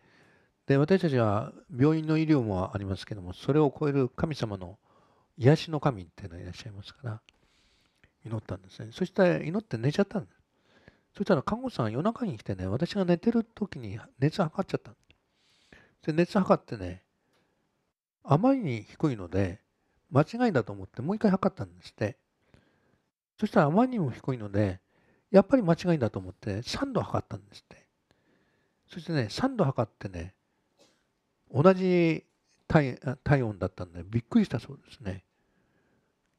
で、私たちは病院の医療もありますけども、それを超える神様の癒しの神っていうのがいらっしゃいますから、祈ったんですね。そしたら祈って寝ちゃったんです。そしたら看護師さん夜中に来てね、私が寝てる時に熱測っちゃったで、熱測ってね、あまりに低いので、間違いだと思ってもう一回測ったんですって。そしたらあまりにも低いので、やっぱり間違いだと思って3度測ったんですって。そしてね、3度測ってね、同じ体体温だったんでびっくりしたそうですね。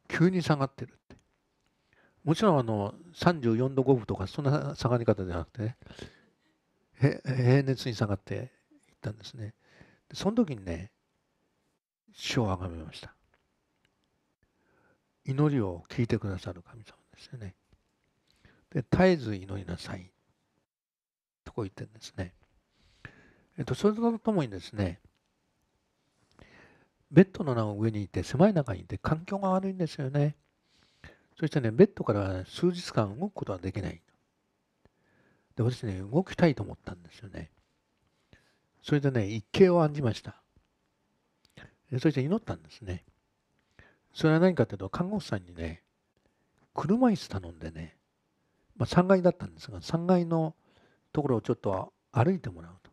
急に下がってるって。もちろんあの34度5分とかそんな下がり方じゃなくてね、平熱に下がっていったんですね。その時にね、主を崇めました祈りを聞いてくださる神様ですよねで絶えず祈りなさいとこう言ってるんですねえっとそれとともにですねベッドの名を上にいて狭い中にいて環境が悪いんですよねそしてねベッドから、数日間動くことはできないで私ね動きたいと思ったんですよねそれでね一計を案じましたそして祈ったんですね。それは何かというと、看護師さんにね、車椅子頼んでね、まあ、3階だったんですが、3階のところをちょっと歩いてもらうと。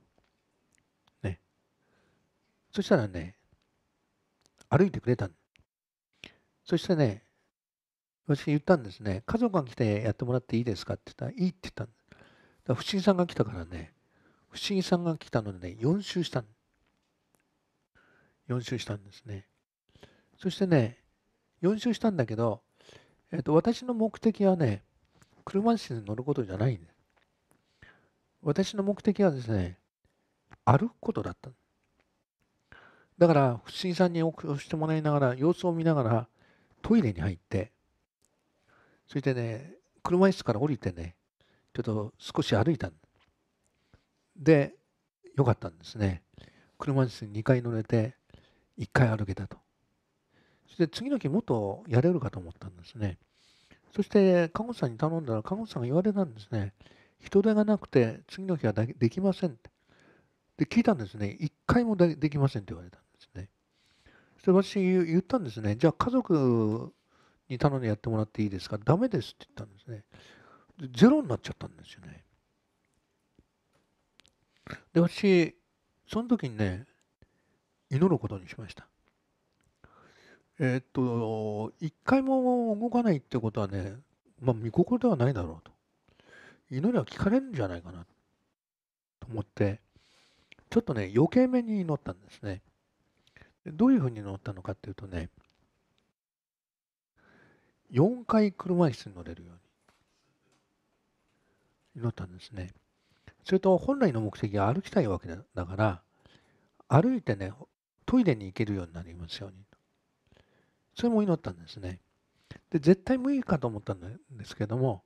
ね。そしたらね、歩いてくれたそしてね、私言ったんですね、家族が来てやってもらっていいですかって言ったら、いいって言ったんです。不思議さんが来たからね、不思議さんが来たのでね、4周したん4周したんですね。そしてね、4周したんだけど、えっ、と、私の目的はね、車椅子に乗ることじゃないんです。私の目的はですね、歩くことだった。だから、不審さんに送してもらいながら、様子を見ながら、トイレに入って、そしてね、車椅子から降りてね、ちょっと少し歩いたんで、よかったんですね。車椅子に2回乗れて、1回歩けたと。そして次の日もっとやれるかと思ったんですね。そして看護師さんに頼んだら看護師さんが言われたんですね。人手がなくて次の日はできませんって。で聞いたんですね。1回もできませんって言われたんですね。そして私言ったんですね。じゃあ家族に頼んでやってもらっていいですかダメですって言ったんですね。ゼロになっちゃったんですよね。で私その時にね祈ることにしました。えー、っと、一回も動かないってことはね、まあ、見心ではないだろうと。祈りは聞かれるんじゃないかなと思って、ちょっとね、余計めに祈ったんですね。どういうふうに祈ったのかっていうとね、4回車椅子に乗れるように祈ったんですね。それと本来の目的は歩きたいわけだから、歩いてね、トイレに行けるようになりますようにそれも祈ったんですねで絶対無理かと思ったんですけども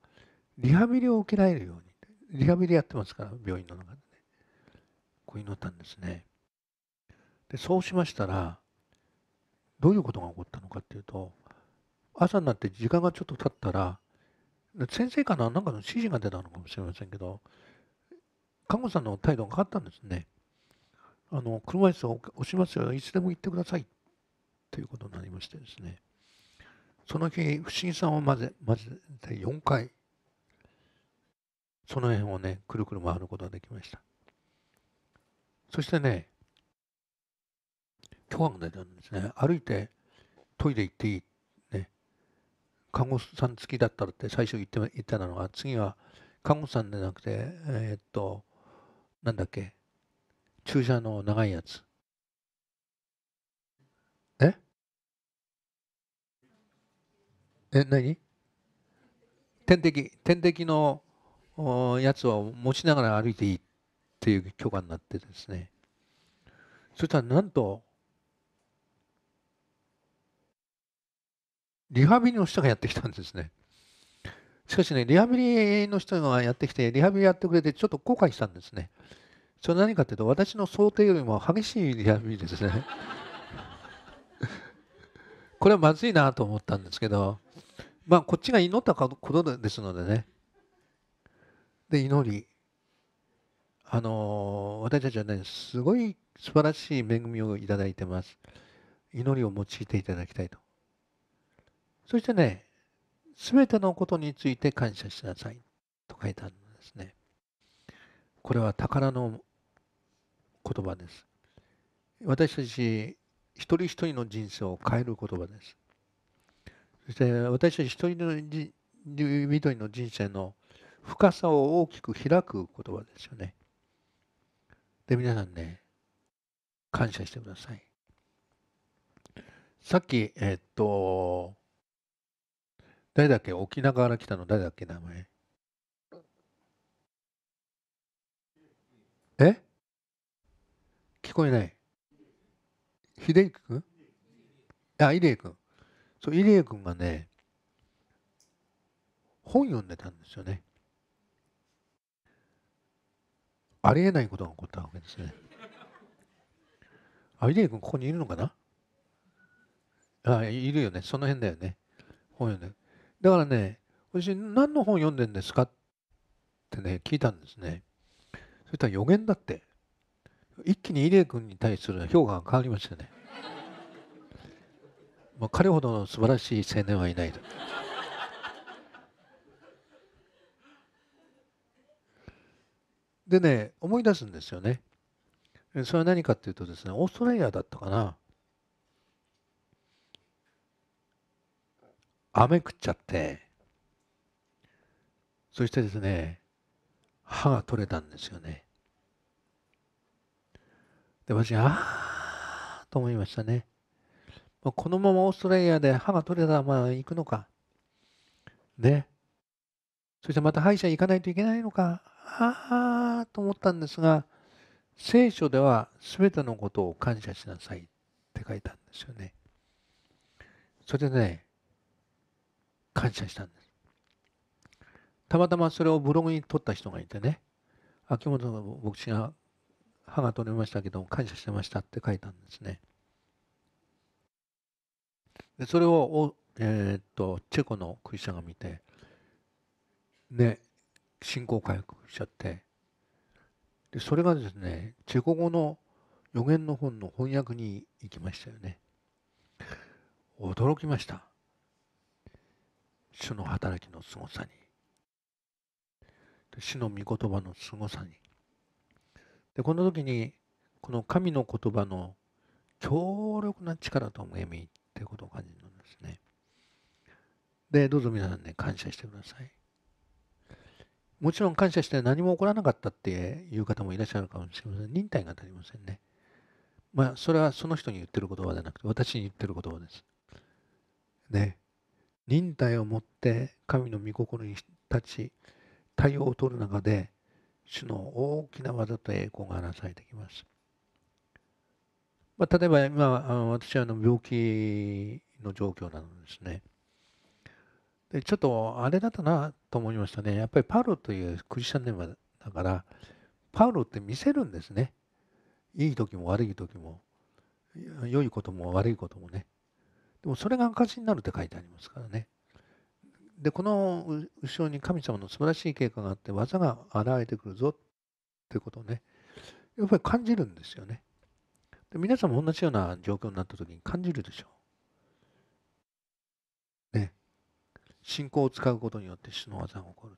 リハビリを受けられるようにリハビリやってますから病院の中でねこう祈ったんですねでそうしましたらどういうことが起こったのかっていうと朝になって時間がちょっと経ったら先生から何かの指示が出たのかもしれませんけど看護さんの態度が変わったんですね。あの車椅子を押しますよいつでも行ってくださいということになりましてですねその日不思議さんを混ぜ混ぜて4回その辺をねくるくる回ることができましたそしてね許可が出たんですね歩いてトイレ行っていいね看護師さん付きだったらって最初言って言ってたのが次は看護師さんでなくてえー、っとなんだっけ注射の長いやつ。ええ、何点滴、点滴のやつは持ちながら歩いていいっていう許可になってですね。そしたらなんと、リハビリの人がやってきたんですね。しかしね、リハビリの人がやってきて、リハビリやってくれて、ちょっと後悔したんですね。それ何かっていうと私の想定よりも激しい悩みですね [LAUGHS] これはまずいなと思ったんですけどまあこっちが祈ったことですのでねで祈りあのー、私たちはねすごい素晴らしい恵みをいただいてます祈りを用いていただきたいとそしてね全てのことについて感謝しなさいと書いてあるんですねこれは宝の言葉です私たち一人一人の人生を変える言葉ですそして私たち一人の人の人生の深さを大きく開く言葉ですよねで皆さんね感謝してくださいさっきえっと誰だっけ沖縄から来たの誰だっけ名前え聞こえない。秀くんあ、いくん。そう、いくんがね、本読んでたんですよね。ありえないことが起こったわけですね。あ、いくん、ここにいるのかなあ、いるよね。その辺だよね。本読んで。だからね、私、何の本読んでんですかってね、聞いたんですね。そしたら予言だって。一気に入江君に対する評価が変わりましたね。まあ、彼ほどの素晴らしい青年はいないと。でね思い出すんですよね。それは何かっていうとですねオーストラリアだったかな。雨食っちゃってそしてですね歯が取れたんですよね。で、私、あーと思いましたね。まこのままオーストラリアで歯が取れたらまあ行くのか。ね。そしてまた歯医者行かないといけないのか。あーと思ったんですが、聖書では全てのことを感謝しなさいって書いたんですよね。それでね、感謝したんです。たまたまそれをブログに撮った人がいてね、秋元牧師が歯が取れましたけど感謝してましたって書いたんですね。でそれを、えー、っとチェコのクリスチャンが見てね信仰回復しちゃってでそれがですねチェコ語の予言の本の翻訳に行きましたよね。驚きました。主の働きのすごさに。主の御言葉のすごさに。でこの時にこの神の言葉の強力な力と恵みということを感じるんですね。で、どうぞ皆さんね、感謝してください。もちろん感謝して何も起こらなかったっていう方もいらっしゃるかもしれません。忍耐が足りませんね。まあ、それはその人に言ってる言葉ではなくて、私に言ってる言葉です。ね。忍耐を持って神の御心に立ち、対応を取る中で、主の大きな技と栄光がなされてきます。まあ、例えば今私はあの病気の状況なのですね。でちょっとあれだったなと思いましたね。やっぱりパウロというクリスチャンネームだからパウロって見せるんですね。いい時も悪い時も良いことも悪いこともね。でもそれが証になるって書いてありますからね。でこの後ろに神様の素晴らしい経過があって技が現れてくるぞってことをねやっぱり感じるんですよねで皆さんも同じような状況になった時に感じるでしょうね信仰を使うことによって主の技が起こる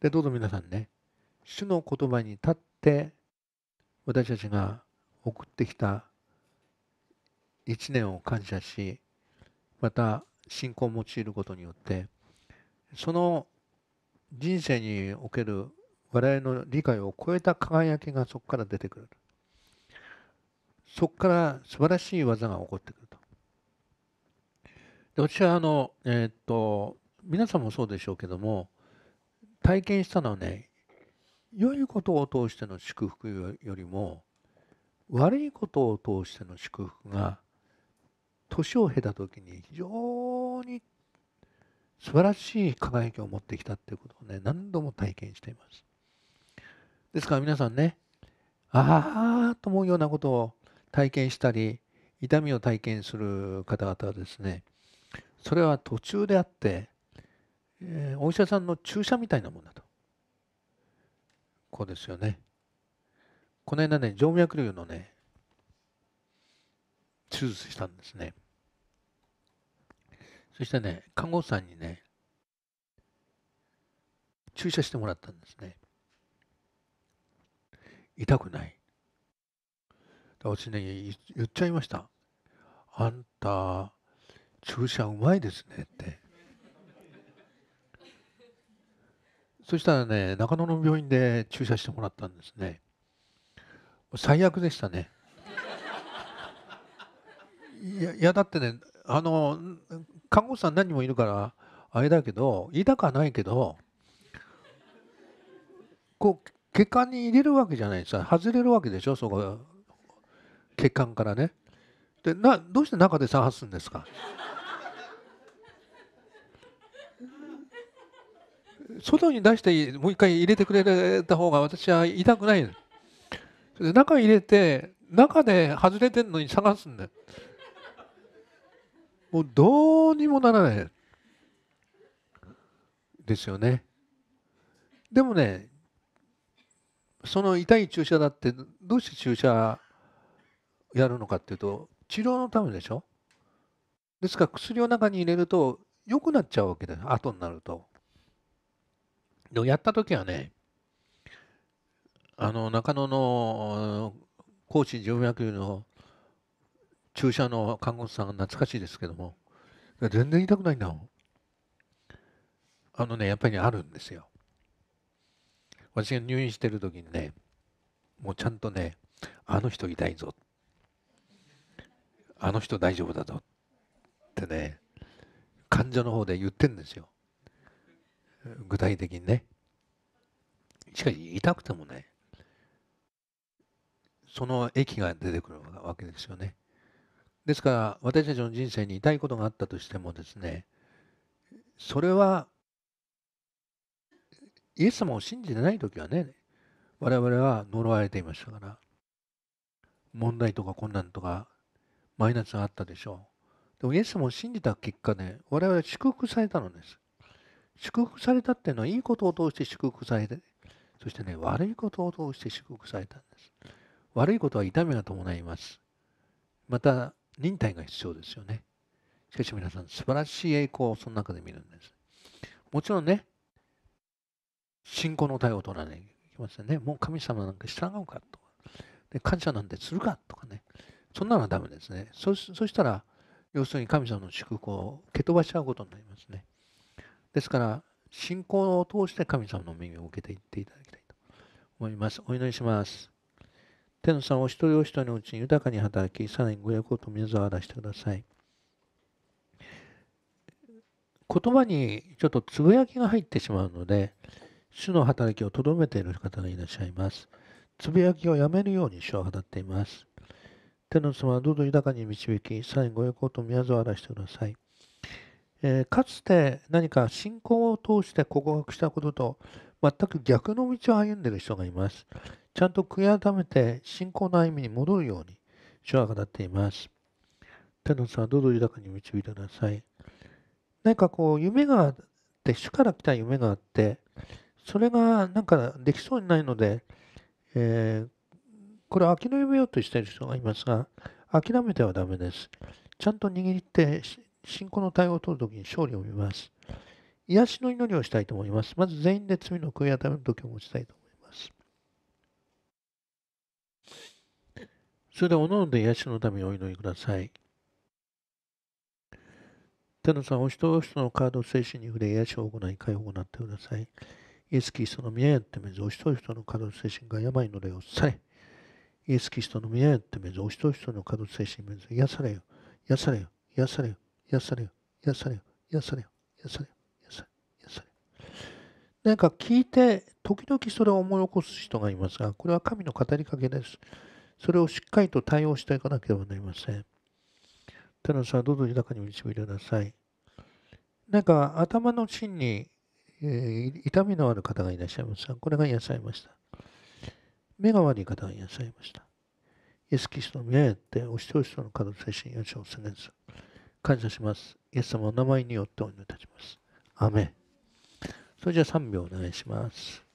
でどうぞ皆さんね主の言葉に立って私たちが送ってきた一年を感謝しまた信仰を用いることによってその人生における我々の理解を超えた輝きがそこから出てくるそこから素晴らしい技が起こってくると私はあのえー、っと皆さんもそうでしょうけども体験したのはね良いことを通しての祝福よりも悪いことを通しての祝福が年を経た時に非常に素晴らしい輝きを持ってきたっていうことをね何度も体験しています。ですから皆さんねああと思うようなことを体験したり痛みを体験する方々はですねそれは途中であって、えー、お医者さんの注射みたいなもんだとこうですよねこの間ね静脈瘤のね手術したんですね。そしてね、看護師さんにね、注射してもらったんですね。痛くない。私ね、言っちゃいました。あんた、注射うまいですねって。そしたらね、中野の病院で注射してもらったんですね。最悪でしたね。いやいやだってねあの看護師さん何人もいるからあれだけど痛くはないけどこう血管に入れるわけじゃないさ外れるわけでしょそこ血管からね。でなどうして中で探すんですか外に出してもう一回入れてくれた方が私は痛くない中入れて中で外れてるのに探すんだよ。もうどうにもならないですよね。でもね、その痛い注射だってどうして注射やるのかっていうと治療のためでしょですから薬を中に入れると良くなっちゃうわけだす後になるとでもやった時はねあの中野の高知静脈瘤の注射の看護師さんが懐かしいですけども全然痛くないんだもんあのねやっぱりあるんですよ私が入院してる時にねもうちゃんとねあの人痛いぞあの人大丈夫だぞってね患者の方で言ってんですよ具体的にねしかし痛くてもねその液が出てくるわけですよね。ですから私たちの人生に痛いことがあったとしてもですねそれはイエス様を信じてない時はね我々は呪われていましたから問題とか困難とかマイナスがあったでしょうでもイエス様を信じた結果ね我々は祝福されたのです祝福されたっていうのはいいことを通して祝福されてそしてね悪いことを通して祝福されたんです悪いことは痛みが伴いますまた忍耐が必要ですよね。しかし皆さん、素晴らしい栄光をその中で見るんです。もちろんね、信仰の対応を取らないといけませんね。もう神様なんか従うかとか、で感謝なんてするかとかね。そんなのはダメですね。そしたら、要するに神様の祝福を蹴飛ばしちゃうことになりますね。ですから、信仰を通して神様の耳を受けていっていただきたいと思います。お祈りします。天のさんお一人お一人のうちに豊かに働き、さらにご役を富ざわらしてください。言葉にちょっとつぶやきが入ってしまうので、主の働きをとどめている方がいらっしゃいます。つぶやきをやめるように主は語っています。天の様はどうぞ豊かに導き、さらにご役を富ざわらしてください。えー、かつて何か信仰を通して告白したことと全く逆の道を歩んでいる人がいます。ちゃんと悔い改めて信仰の歩みに戻るように主は語っています。天のさん、どうぞ豊かに導いてください。何かこう、夢があって、主から来た夢があって、それがなんかできそうにないので、えー、これ諦めようとしている人がいますが、諦めてはダメです。ちゃんと握って信仰の対応を取るときに勝利を見ます。癒しの祈りをしたいと思います。まず全員で罪の悔い改めの時を持ちたいとそれでおのおので癒しのためにお祈りください。天のさん、お人お人のカード精神に触れ、癒しを行い、解放を行ってください。イエス・キリストの宮やってめず、お人お人のカード精神が病の霊をされ。イエス・キリストの宮やってめず、お人お人のカード精神めず、癒されよ、癒されよ、癒されよ、癒されよ、癒されよ、癒されよ、癒されよ、癒されよ、癒されなんか聞いて、時々それを思い起こす人がいますが、これは神の語りかけです。それをしっかりと対応していかなければなりません。たださ、どうぞ豊かに導いてください。なんか頭の芯に、えー、痛みのある方がいらっしゃいますが、これが癒されました。目が悪い方が癒されました。イエス・キリストの見ってお一人一人の方の精神に命を告げず、感謝します。イエス様の名前によってお祈りいたします。アメそれじゃあ3秒お願いします。